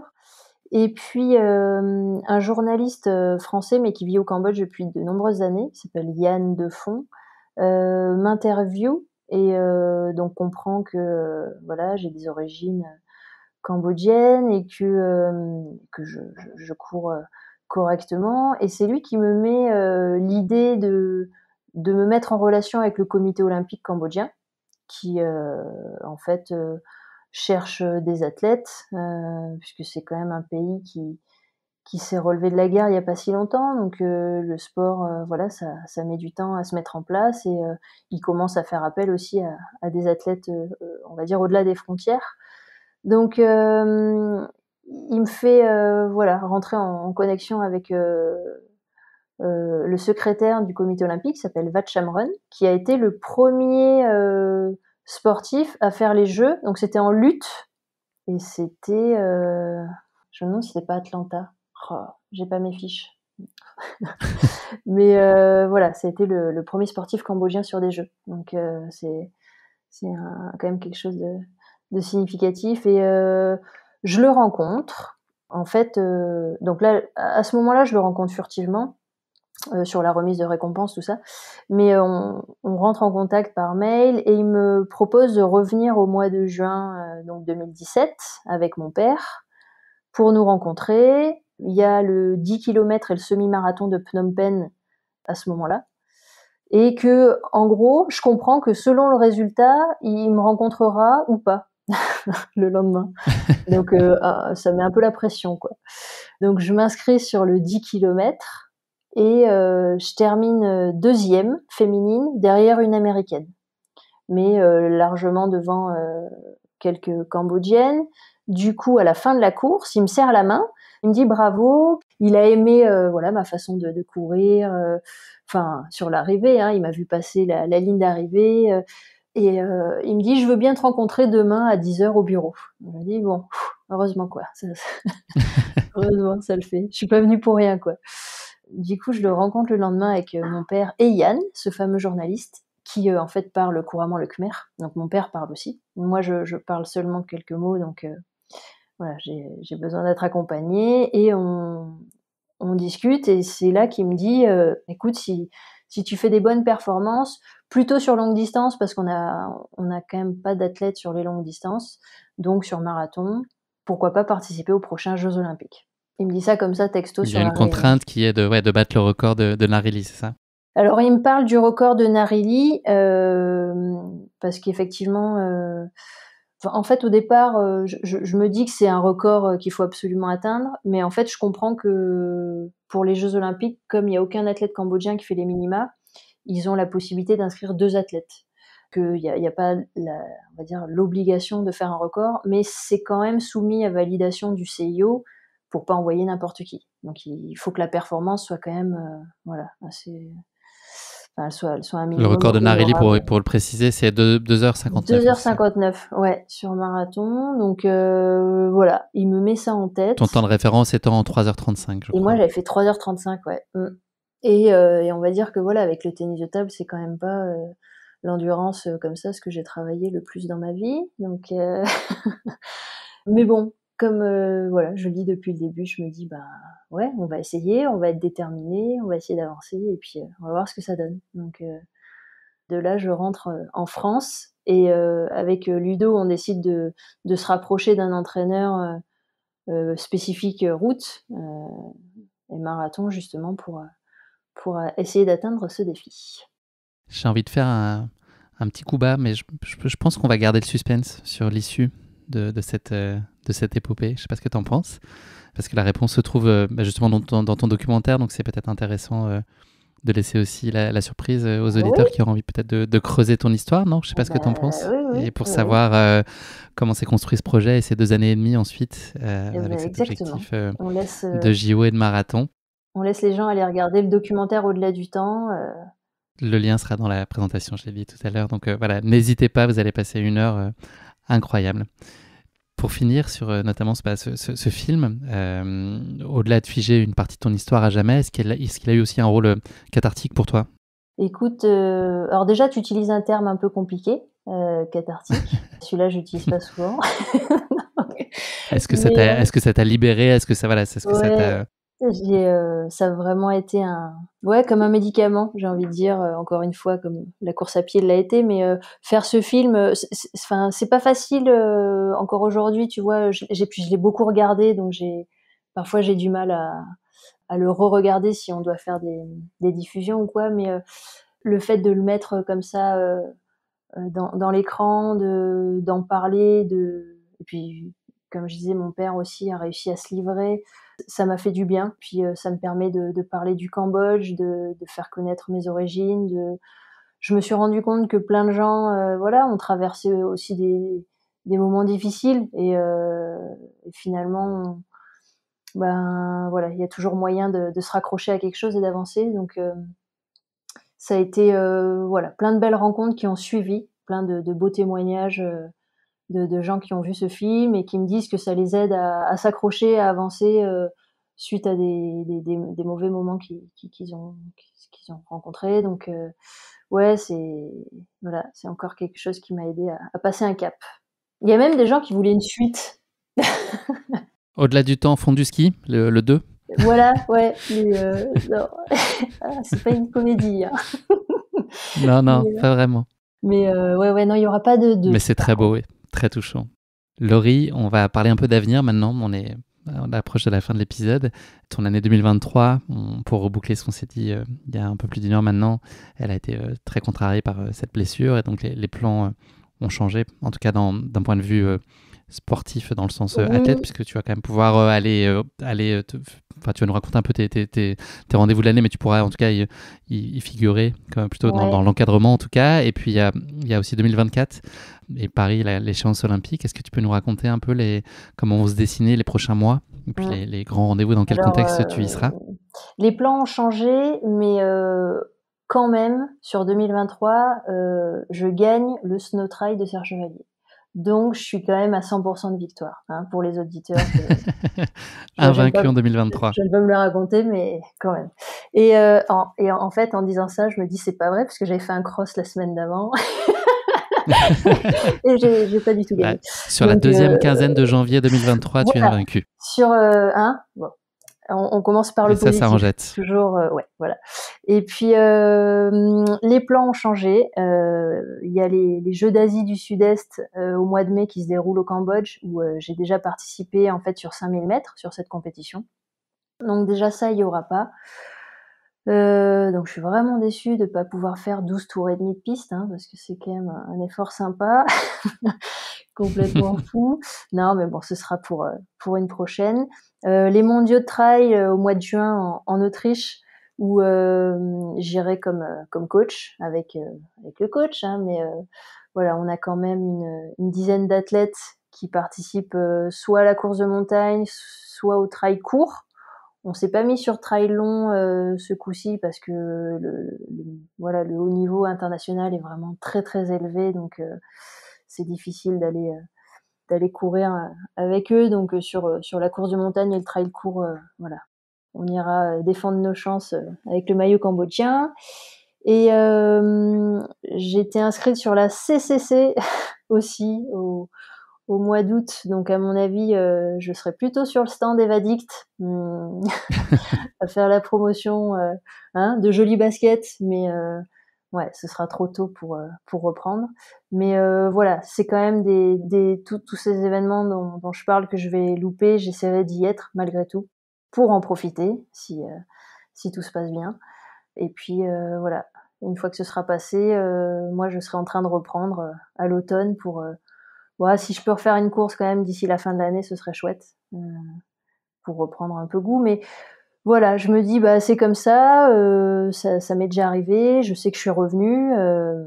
[SPEAKER 1] Et puis euh, un journaliste euh, français, mais qui vit au Cambodge depuis de nombreuses années, qui s'appelle Yann Defond, m'interviewe m'interview et donc comprend que voilà, j'ai des origines cambodgiennes et que, que je, cours correctement. Et c'est lui qui me met l'idée de, de me mettre en relation avec le comité olympique cambodgien qui euh, en fait euh, cherche des athlètes, euh, puisque c'est quand même un pays qui, qui s'est relevé de la guerre il n'y a pas si longtemps. Donc le sport, voilà, ça, ça, met du temps à se mettre en place et il commence à faire appel aussi à, des athlètes, on va dire, au-delà des frontières. Donc il me fait voilà, rentrer en connexion avec euh, le secrétaire du comité olympique s'appelle Vatchamron, qui a été le premier euh, sportif à faire les Jeux. Donc c'était en lutte et c'était, euh, je me demande si c'était pas Atlanta. Oh, j'ai pas mes fiches. [LAUGHS] Mais voilà, c'était le, premier sportif cambodgien sur des Jeux. Donc c'est quand même quelque chose de, de significatif et je le rencontre. En fait, donc là, à ce moment-là, je le rencontre furtivement euh, sur la remise de récompenses, tout ça. Mais euh, on, rentre en contact par mail et il me propose de revenir au mois de juin euh, donc 2017 avec mon père pour nous rencontrer. Il y a le 10 km et le semi-marathon de Phnom Penh à ce moment-là. Et que, en gros, je comprends que selon le résultat, il me rencontrera ou pas. [LAUGHS] le lendemain. [LAUGHS] Donc, ah, ça met un peu la pression, quoi. Donc, je m'inscris sur le 10 km et euh, je termine euh, deuxième féminine derrière une américaine, mais euh, largement devant quelques cambodgiennes. Du coup, à la fin de la course, il me serre la main, il me dit bravo. Il a aimé voilà ma façon de, de courir. enfin, sur l'arrivée, hein, il m'a vu passer la, la ligne d'arrivée. et il me dit, je veux bien te rencontrer demain à 10h au bureau. Je dis, bon, heureusement quoi. Ça, ça... [LAUGHS] heureusement, ça le fait. Je suis pas venue pour rien quoi du coup, je le rencontre le lendemain avec euh, mon père et Yann, ce fameux journaliste, qui euh, en fait parle couramment le khmer. Donc mon père parle aussi. Moi, je, parle seulement quelques mots, donc euh, voilà, j'ai besoin d'être accompagnée. Et on, discute, et c'est là qu'il me dit, écoute, si, si tu fais des bonnes performances, plutôt sur longue distance, parce qu'on a, a quand même pas d'athlètes sur les longues distances, donc sur marathon, pourquoi pas participer aux prochains Jeux olympiques il me dit ça comme ça, texto sur Il y a une contrainte
[SPEAKER 2] qui est de, battre le record de, de c'est ça
[SPEAKER 1] Alors, il me parle du record de Narili, euh, parce qu'effectivement, euh, en fait, au départ, euh, je, me dis que c'est un record qu'il faut absolument atteindre, mais en fait, je comprends que pour les Jeux Olympiques, comme il n'y a aucun athlète cambodgien qui fait les minima, ils ont la possibilité d'inscrire deux athlètes Il n'y a, pas l'obligation de faire un record, mais c'est quand même soumis à validation du CIO pour pas envoyer n'importe qui. Donc il faut que la performance soit quand même euh, voilà assez. elle soit, Le record de Narelli, pour,
[SPEAKER 2] le préciser, c'est 2, h 59
[SPEAKER 1] 2h59, ouais, sur marathon. Donc euh, voilà, il me met ça en tête. Ton
[SPEAKER 2] temps de référence étant en 3h35,
[SPEAKER 1] Et moi, j'avais fait 3h35, ouais. Mm. Et, euh, et, on va dire que voilà, avec le tennis de table, c'est quand même pas l'endurance comme ça, ce que j'ai travaillé le plus dans ma vie. Donc. [LAUGHS] Mais bon, comme je euh, voilà, je lis depuis le début, je me dis bah ouais, on va essayer, on va être déterminé, on va essayer d'avancer et puis euh, on va voir ce que ça donne. Donc euh, de là, je rentre en France et avec Ludo, on décide de, se rapprocher d'un entraîneur spécifique route et marathon justement pour pour essayer d'atteindre ce défi.
[SPEAKER 2] J'ai envie de faire un, petit coup bas, mais je, pense qu'on va garder le suspense sur l'issue de cette cette épopée. Je ne sais pas ce que tu en penses, parce que la réponse se trouve euh, bah, justement dans ton, documentaire, donc c'est peut-être intéressant euh, de laisser aussi la, surprise euh, aux auditeurs qui auront envie peut-être de, creuser ton histoire, non Je ne sais pas ce que tu en bah, penses. et pour savoir comment s'est construit ce projet et ces deux années et demie ensuite, eh avec ben, de JO et de marathon.
[SPEAKER 1] On laisse les gens aller regarder le documentaire au-delà du temps.
[SPEAKER 2] Le lien sera dans la présentation, je l'ai dit tout à l'heure. Donc voilà, n'hésitez pas, vous allez passer une heure incroyable. Pour finir sur euh, notamment bah, ce, ce, film, euh, au-delà de figer une partie de ton histoire à jamais, est-ce qu'il a, eu aussi un rôle euh, cathartique pour toi
[SPEAKER 1] Écoute, alors déjà tu utilises un terme un peu compliqué, cathartique. [LAUGHS] Celui-là je j'utilise pas souvent. Est-ce que, est
[SPEAKER 2] que, ça t'a libéré Est-ce que ça voilà, est ce que ça
[SPEAKER 1] euh, ça a vraiment été un, ouais, comme un médicament, j'ai envie de dire. Euh, encore une fois, comme la course à pied l'a été, mais euh, faire ce film, euh, enfin, c'est pas facile encore aujourd'hui, tu vois. J'ai puis je l'ai beaucoup regardé, donc j'ai parfois j'ai du mal à, à le re-regarder si on doit faire des, des diffusions ou quoi. Mais le fait de le mettre comme ça dans, dans l'écran, de d'en parler, de et puis comme je disais, mon père aussi a réussi à se livrer. Ça m'a fait du bien. Puis euh, ça me permet de, parler du Cambodge, de, faire connaître mes origines. Je me suis rendu compte que plein de gens, euh, voilà, ont traversé aussi des, moments difficiles. Et, euh, finalement, ben, voilà, il y a toujours moyen de, se raccrocher à quelque chose et d'avancer. Donc ça a été voilà plein de belles rencontres qui ont suivi, plein de beaux témoignages de, gens qui ont vu ce film et qui me disent que ça les aide à, s'accrocher, à avancer euh, suite à des, mauvais moments qu'ils ont, ont rencontrés. Donc, euh, ouais, c'est voilà, c'est encore quelque chose qui m'a aidé à, passer un cap. Il y a même des gens qui voulaient une suite. [LAUGHS]
[SPEAKER 2] Au-delà du temps, fond du ski, le, 2
[SPEAKER 1] Voilà, ouais, euh, [LAUGHS] ah, c'est pas une comédie. Hein. non, non, [LAUGHS] pas vraiment. Mais ouais, ouais, non, il n'y aura pas de, de. Mais c'est
[SPEAKER 2] très beau, oui. Très touchant. Laurie, on va parler un peu d'avenir maintenant. On est on approche de la fin de l'épisode. Ton année 2023, pour reboucler ce qu'on s'est dit euh, il y a un peu plus d'une heure maintenant, elle a été euh, très contrariée par euh, cette blessure et donc les, les plans ont changé, en tout cas d'un point de vue sportif dans le sens euh, athlète, puisque tu vas quand même pouvoir euh, aller, euh, aller Enfin, tu vas nous raconter un peu tes, tes, rendez-vous de l'année, mais tu pourras en tout cas y, figurer quand même plutôt dans, l'encadrement en tout cas. Et puis il y a, aussi 2024 et Paris, l'échéance olympique. Est-ce que tu peux nous raconter un peu les, comment vont se dessiner les prochains mois et puis les, grands rendez-vous, dans quel contexte tu y seras
[SPEAKER 1] Les plans ont changé, mais quand même, sur 2023, je gagne le snow trail de Serge Chevalier. Donc, je suis quand même à 100% de victoire hein, pour les auditeurs. [LAUGHS] Invaincu en 2023. Je ne peux me le raconter, mais quand même. Et, euh, en, et en fait, en disant ça, je me dis c'est pas vrai parce que j'avais fait un cross la semaine d'avant. [LAUGHS] et j'ai, j'ai pas du tout gagné. sur la deuxième euh, quinzaine
[SPEAKER 2] de janvier 2023, tu es invaincu.
[SPEAKER 1] Sur un euh, hein, on, commence par le Ça, ça Toujours, euh, ouais, voilà. Et puis euh, les plans ont changé. Euh, il y a les, Jeux d'Asie du Sud-Est au mois de mai qui se déroulent au Cambodge, où j'ai déjà participé en fait sur 5000 mètres sur cette compétition. Donc déjà ça, il y aura pas. Euh, donc je suis vraiment déçue de ne pas pouvoir faire 12 tours et demi de piste, hein, parce que c'est quand même un effort sympa, [LAUGHS] complètement [LAUGHS] fou. Non, mais bon, ce sera pour, euh, pour une prochaine. Euh, les mondiaux de trail euh, au mois de juin en, Autriche, où j'irai comme, comme coach, avec, avec le coach, hein, mais voilà, on a quand même une, une dizaine d'athlètes qui participent soit à la course de montagne, soit au trail court. On s'est pas mis sur trail long euh, ce coup-ci parce que le, voilà le haut niveau international est vraiment très très élevé, donc euh, c'est difficile d'aller euh, d'aller courir avec eux. Donc sur sur la course de montagne et le trail court, voilà, on ira défendre nos chances avec le maillot cambodgien. Et j'étais inscrite sur la CCC [LAUGHS] aussi au au mois d'août. Donc, à mon avis, euh, je serai plutôt sur le stand Evadict hmm. [LAUGHS] à faire la promotion euh, hein, de jolies baskets, mais euh, ouais, ce sera trop tôt pour, pour reprendre. Mais voilà, c'est quand même des, tous ces événements dont, je parle que je vais louper. J'essaierai d'y être malgré tout pour en profiter si, si tout se passe bien. Et puis voilà, une fois que ce sera passé, moi je serai en train de reprendre à l'automne pour si je peux refaire une course quand même d'ici la fin de l'année, ce serait chouette euh, pour reprendre un peu goût. Mais voilà, je me dis, bah, c'est comme ça, euh, ça, m'est déjà arrivé, je sais que je suis revenue. Euh,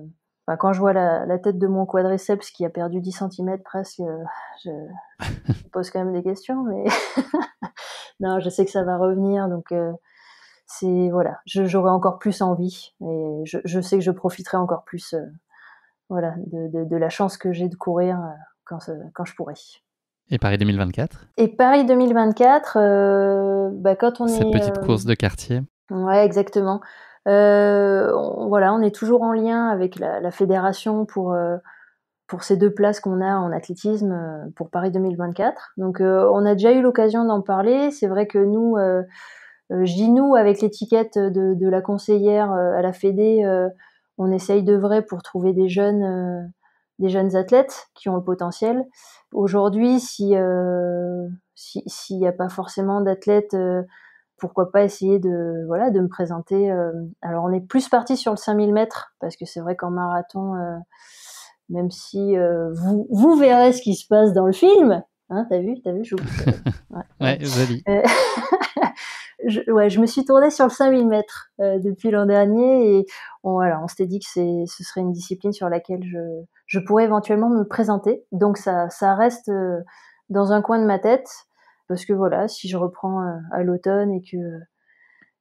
[SPEAKER 1] quand je vois la, tête de mon quadriceps qui a perdu 10 cm presque, je, pose quand même des questions, mais [LAUGHS] non, je sais que ça va revenir, donc c'est voilà, j'aurai encore plus envie et je, sais que je profiterai encore plus voilà, de, la chance que j'ai de courir euh, quand, je pourrai.
[SPEAKER 2] Et Paris 2024
[SPEAKER 1] Et Paris 2024, euh, bah quand on est... Cette petite euh, course de quartier. Ouais, exactement. on, voilà, on est toujours en lien avec la, fédération pour, pour ces deux places qu'on a en athlétisme pour Paris 2024. Donc on a déjà eu l'occasion d'en parler. C'est vrai que nous, je dis nous, avec l'étiquette de, de, la conseillère à la Fédé, on essaye de vrai pour trouver des jeunes, euh, des jeunes athlètes qui ont le potentiel. Aujourd'hui, si euh, s'il n'y a pas forcément d'athlètes, euh, pourquoi pas essayer de voilà de me présenter. alors on est plus parti sur le 5000 mètres parce que c'est vrai qu'en marathon, même si vous vous verrez ce qui se passe dans le film, Hein, t'as vu, t'as vu, je [LAUGHS] ouais. ouais, [LAUGHS] je, me suis tournée sur le 5000 mètres euh, depuis l'an dernier et on, s'était dit que c'est, ce serait une discipline sur laquelle je, pourrais éventuellement me présenter. Donc ça, reste euh, dans un coin de ma tête parce que voilà, si je reprends euh, à l'automne et que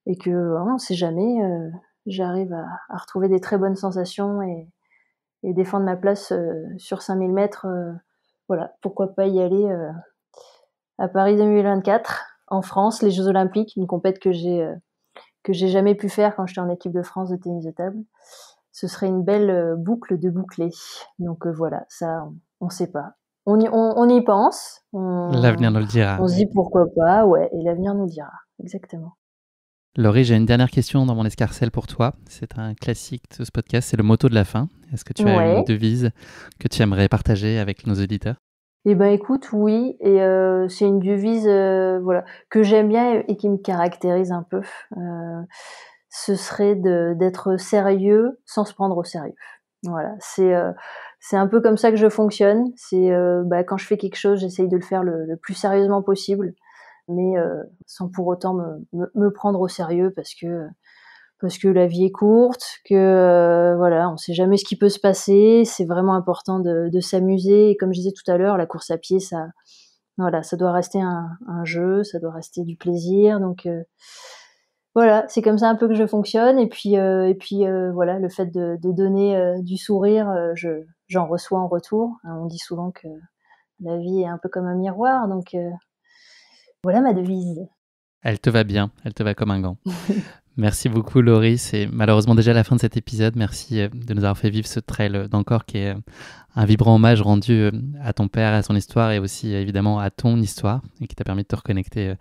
[SPEAKER 1] et que hein, on ne sait jamais, j'arrive à, retrouver des très bonnes sensations et, et défendre ma place sur 5000 mètres. voilà, pourquoi pas y aller à Paris 2024 en France, les Jeux Olympiques, une compète que j'ai euh, que j'ai jamais pu faire quand j'étais en équipe de France de tennis de table. Ce serait une belle euh, boucle de boucler. Donc euh, voilà, ça, on ne sait pas. On y, pense. L'avenir nous le dira. On se dit pourquoi pas, ouais, et l'avenir nous le dira, exactement.
[SPEAKER 2] Laurie, j'ai une dernière question dans mon escarcelle pour toi. C'est un classique de ce podcast, c'est le moto de la fin. Est-ce que tu as une devise que tu aimerais partager avec nos auditeurs
[SPEAKER 1] eh ben écoute, oui, et euh, c'est une devise euh, voilà que j'aime bien et qui me caractérise un peu. Euh, ce serait d'être sérieux sans se prendre au sérieux. Voilà, c'est c'est un peu comme ça que je fonctionne. C'est bah, quand je fais quelque chose, j'essaye de le faire le, plus sérieusement possible, mais sans pour autant me, me prendre au sérieux parce que parce que la vie est courte, que euh, voilà, on sait jamais ce qui peut se passer. C'est vraiment important de, s'amuser. Et comme je disais tout à l'heure, la course à pied, ça, voilà, ça doit rester un, jeu, ça doit rester du plaisir. Donc euh, voilà, c'est comme ça un peu que je fonctionne. Et puis euh, et puis voilà, le fait de, donner du sourire, j'en reçois en retour. Hein, on dit souvent que la vie est un peu comme un miroir. Donc voilà ma devise.
[SPEAKER 2] Elle te va bien, elle te va comme un gant. [LAUGHS] Merci beaucoup Laurie, c'est malheureusement déjà la fin de cet épisode. Merci euh, de nous avoir fait vivre ce trail d'encore qui est euh, un vibrant hommage rendu euh, à ton père, à son histoire et aussi évidemment à ton histoire et qui t'a permis de te reconnecter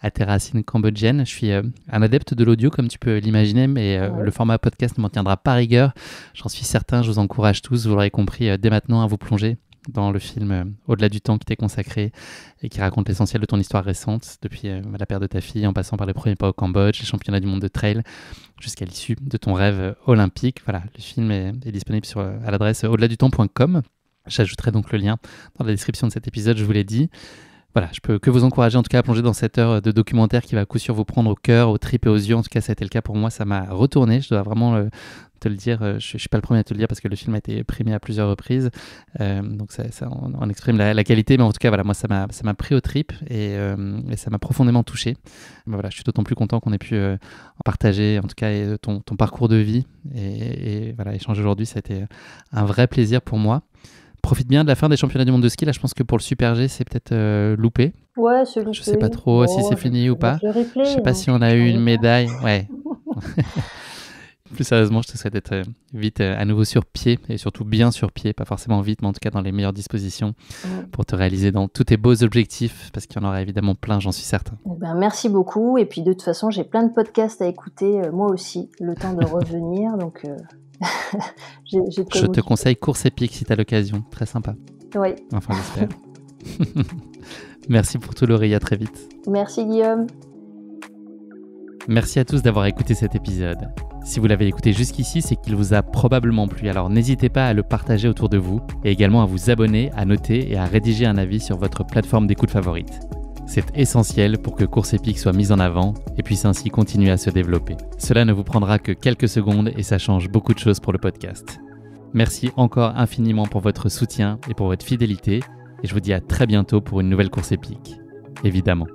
[SPEAKER 2] à tes racines cambodgiennes. Je suis un adepte de l'audio comme tu peux l'imaginer, mais le format podcast ne m'en tiendra pas rigueur. J'en suis certain, je vous encourage tous, vous l'aurez compris, dès maintenant à vous plonger dans le film euh, Au-delà du temps qui t'est consacré et qui raconte l'essentiel de ton histoire récente, depuis euh, la perte de ta fille, en passant par les premiers pas au Cambodge, les championnats du monde de trail, jusqu'à l'issue de ton rêve euh, olympique. Voilà, le film est, disponible sur, à l'adresse au-delà du temps.com. J'ajouterai donc le lien dans la description de cet épisode, je vous l'ai dit. Voilà, je peux que vous encourager en tout cas à plonger dans cette heure de documentaire qui va à coup sûr vous prendre au cœur, au tripes et aux yeux. En tout cas, ça a été le cas pour moi, ça m'a retourné. Je dois vraiment le, te le dire. Euh, je, ne suis pas le premier à te le dire parce que le film a été primé à plusieurs reprises. Euh, donc ça, ça on, exprime la, qualité, mais en tout cas, voilà, moi, ça m'a, ça m'a pris au tripes euh, et, ça m'a profondément touché. Bah, voilà, je suis d'autant plus content qu'on ait pu en partager, en tout cas, ton, ton, parcours de vie et, voilà, échanger aujourd'hui, ça a été un vrai plaisir pour moi profite bien de la fin des championnats du monde de ski. Là, je pense que pour le Super G, c'est peut-être loupé. Ouais, c'est loupé. Je sais pas trop si oh, c'est fini ou pas. je sais pas hein. si on a eu une médaille. Ouais. [LAUGHS] plus sérieusement, je te souhaite d'être euh, vite euh, à nouveau sur pied et surtout bien sur pied, pas forcément vite, mais en tout cas dans les meilleures dispositions pour te réaliser dans tous tes beaux objectifs, parce qu'il y en aura évidemment plein, j'en suis certain.
[SPEAKER 1] Eh ben, merci beaucoup. Et puis de toute façon, j'ai plein de podcasts à écouter, euh, moi aussi, le temps de [LAUGHS] revenir. donc, [LAUGHS] je te
[SPEAKER 2] conseille course épique si tu as l'occasion, très sympa. Oui. Enfin, j'espère. [LAUGHS] merci pour tout, Laurie, à très vite.
[SPEAKER 1] Merci, Guillaume.
[SPEAKER 2] Merci à tous d'avoir écouté cet épisode. Si vous l'avez écouté jusqu'ici, c'est qu'il vous a probablement plu, alors n'hésitez pas à le partager autour de vous et également à vous abonner, à noter et à rédiger un avis sur votre plateforme d'écoute favorite. C'est essentiel pour que Course Épique soit mise en avant et puisse ainsi continuer à se développer. Cela ne vous prendra que quelques secondes et ça change beaucoup de choses pour le podcast. Merci encore infiniment pour votre soutien et pour votre fidélité et je vous dis à très bientôt pour une nouvelle course épique. Évidemment.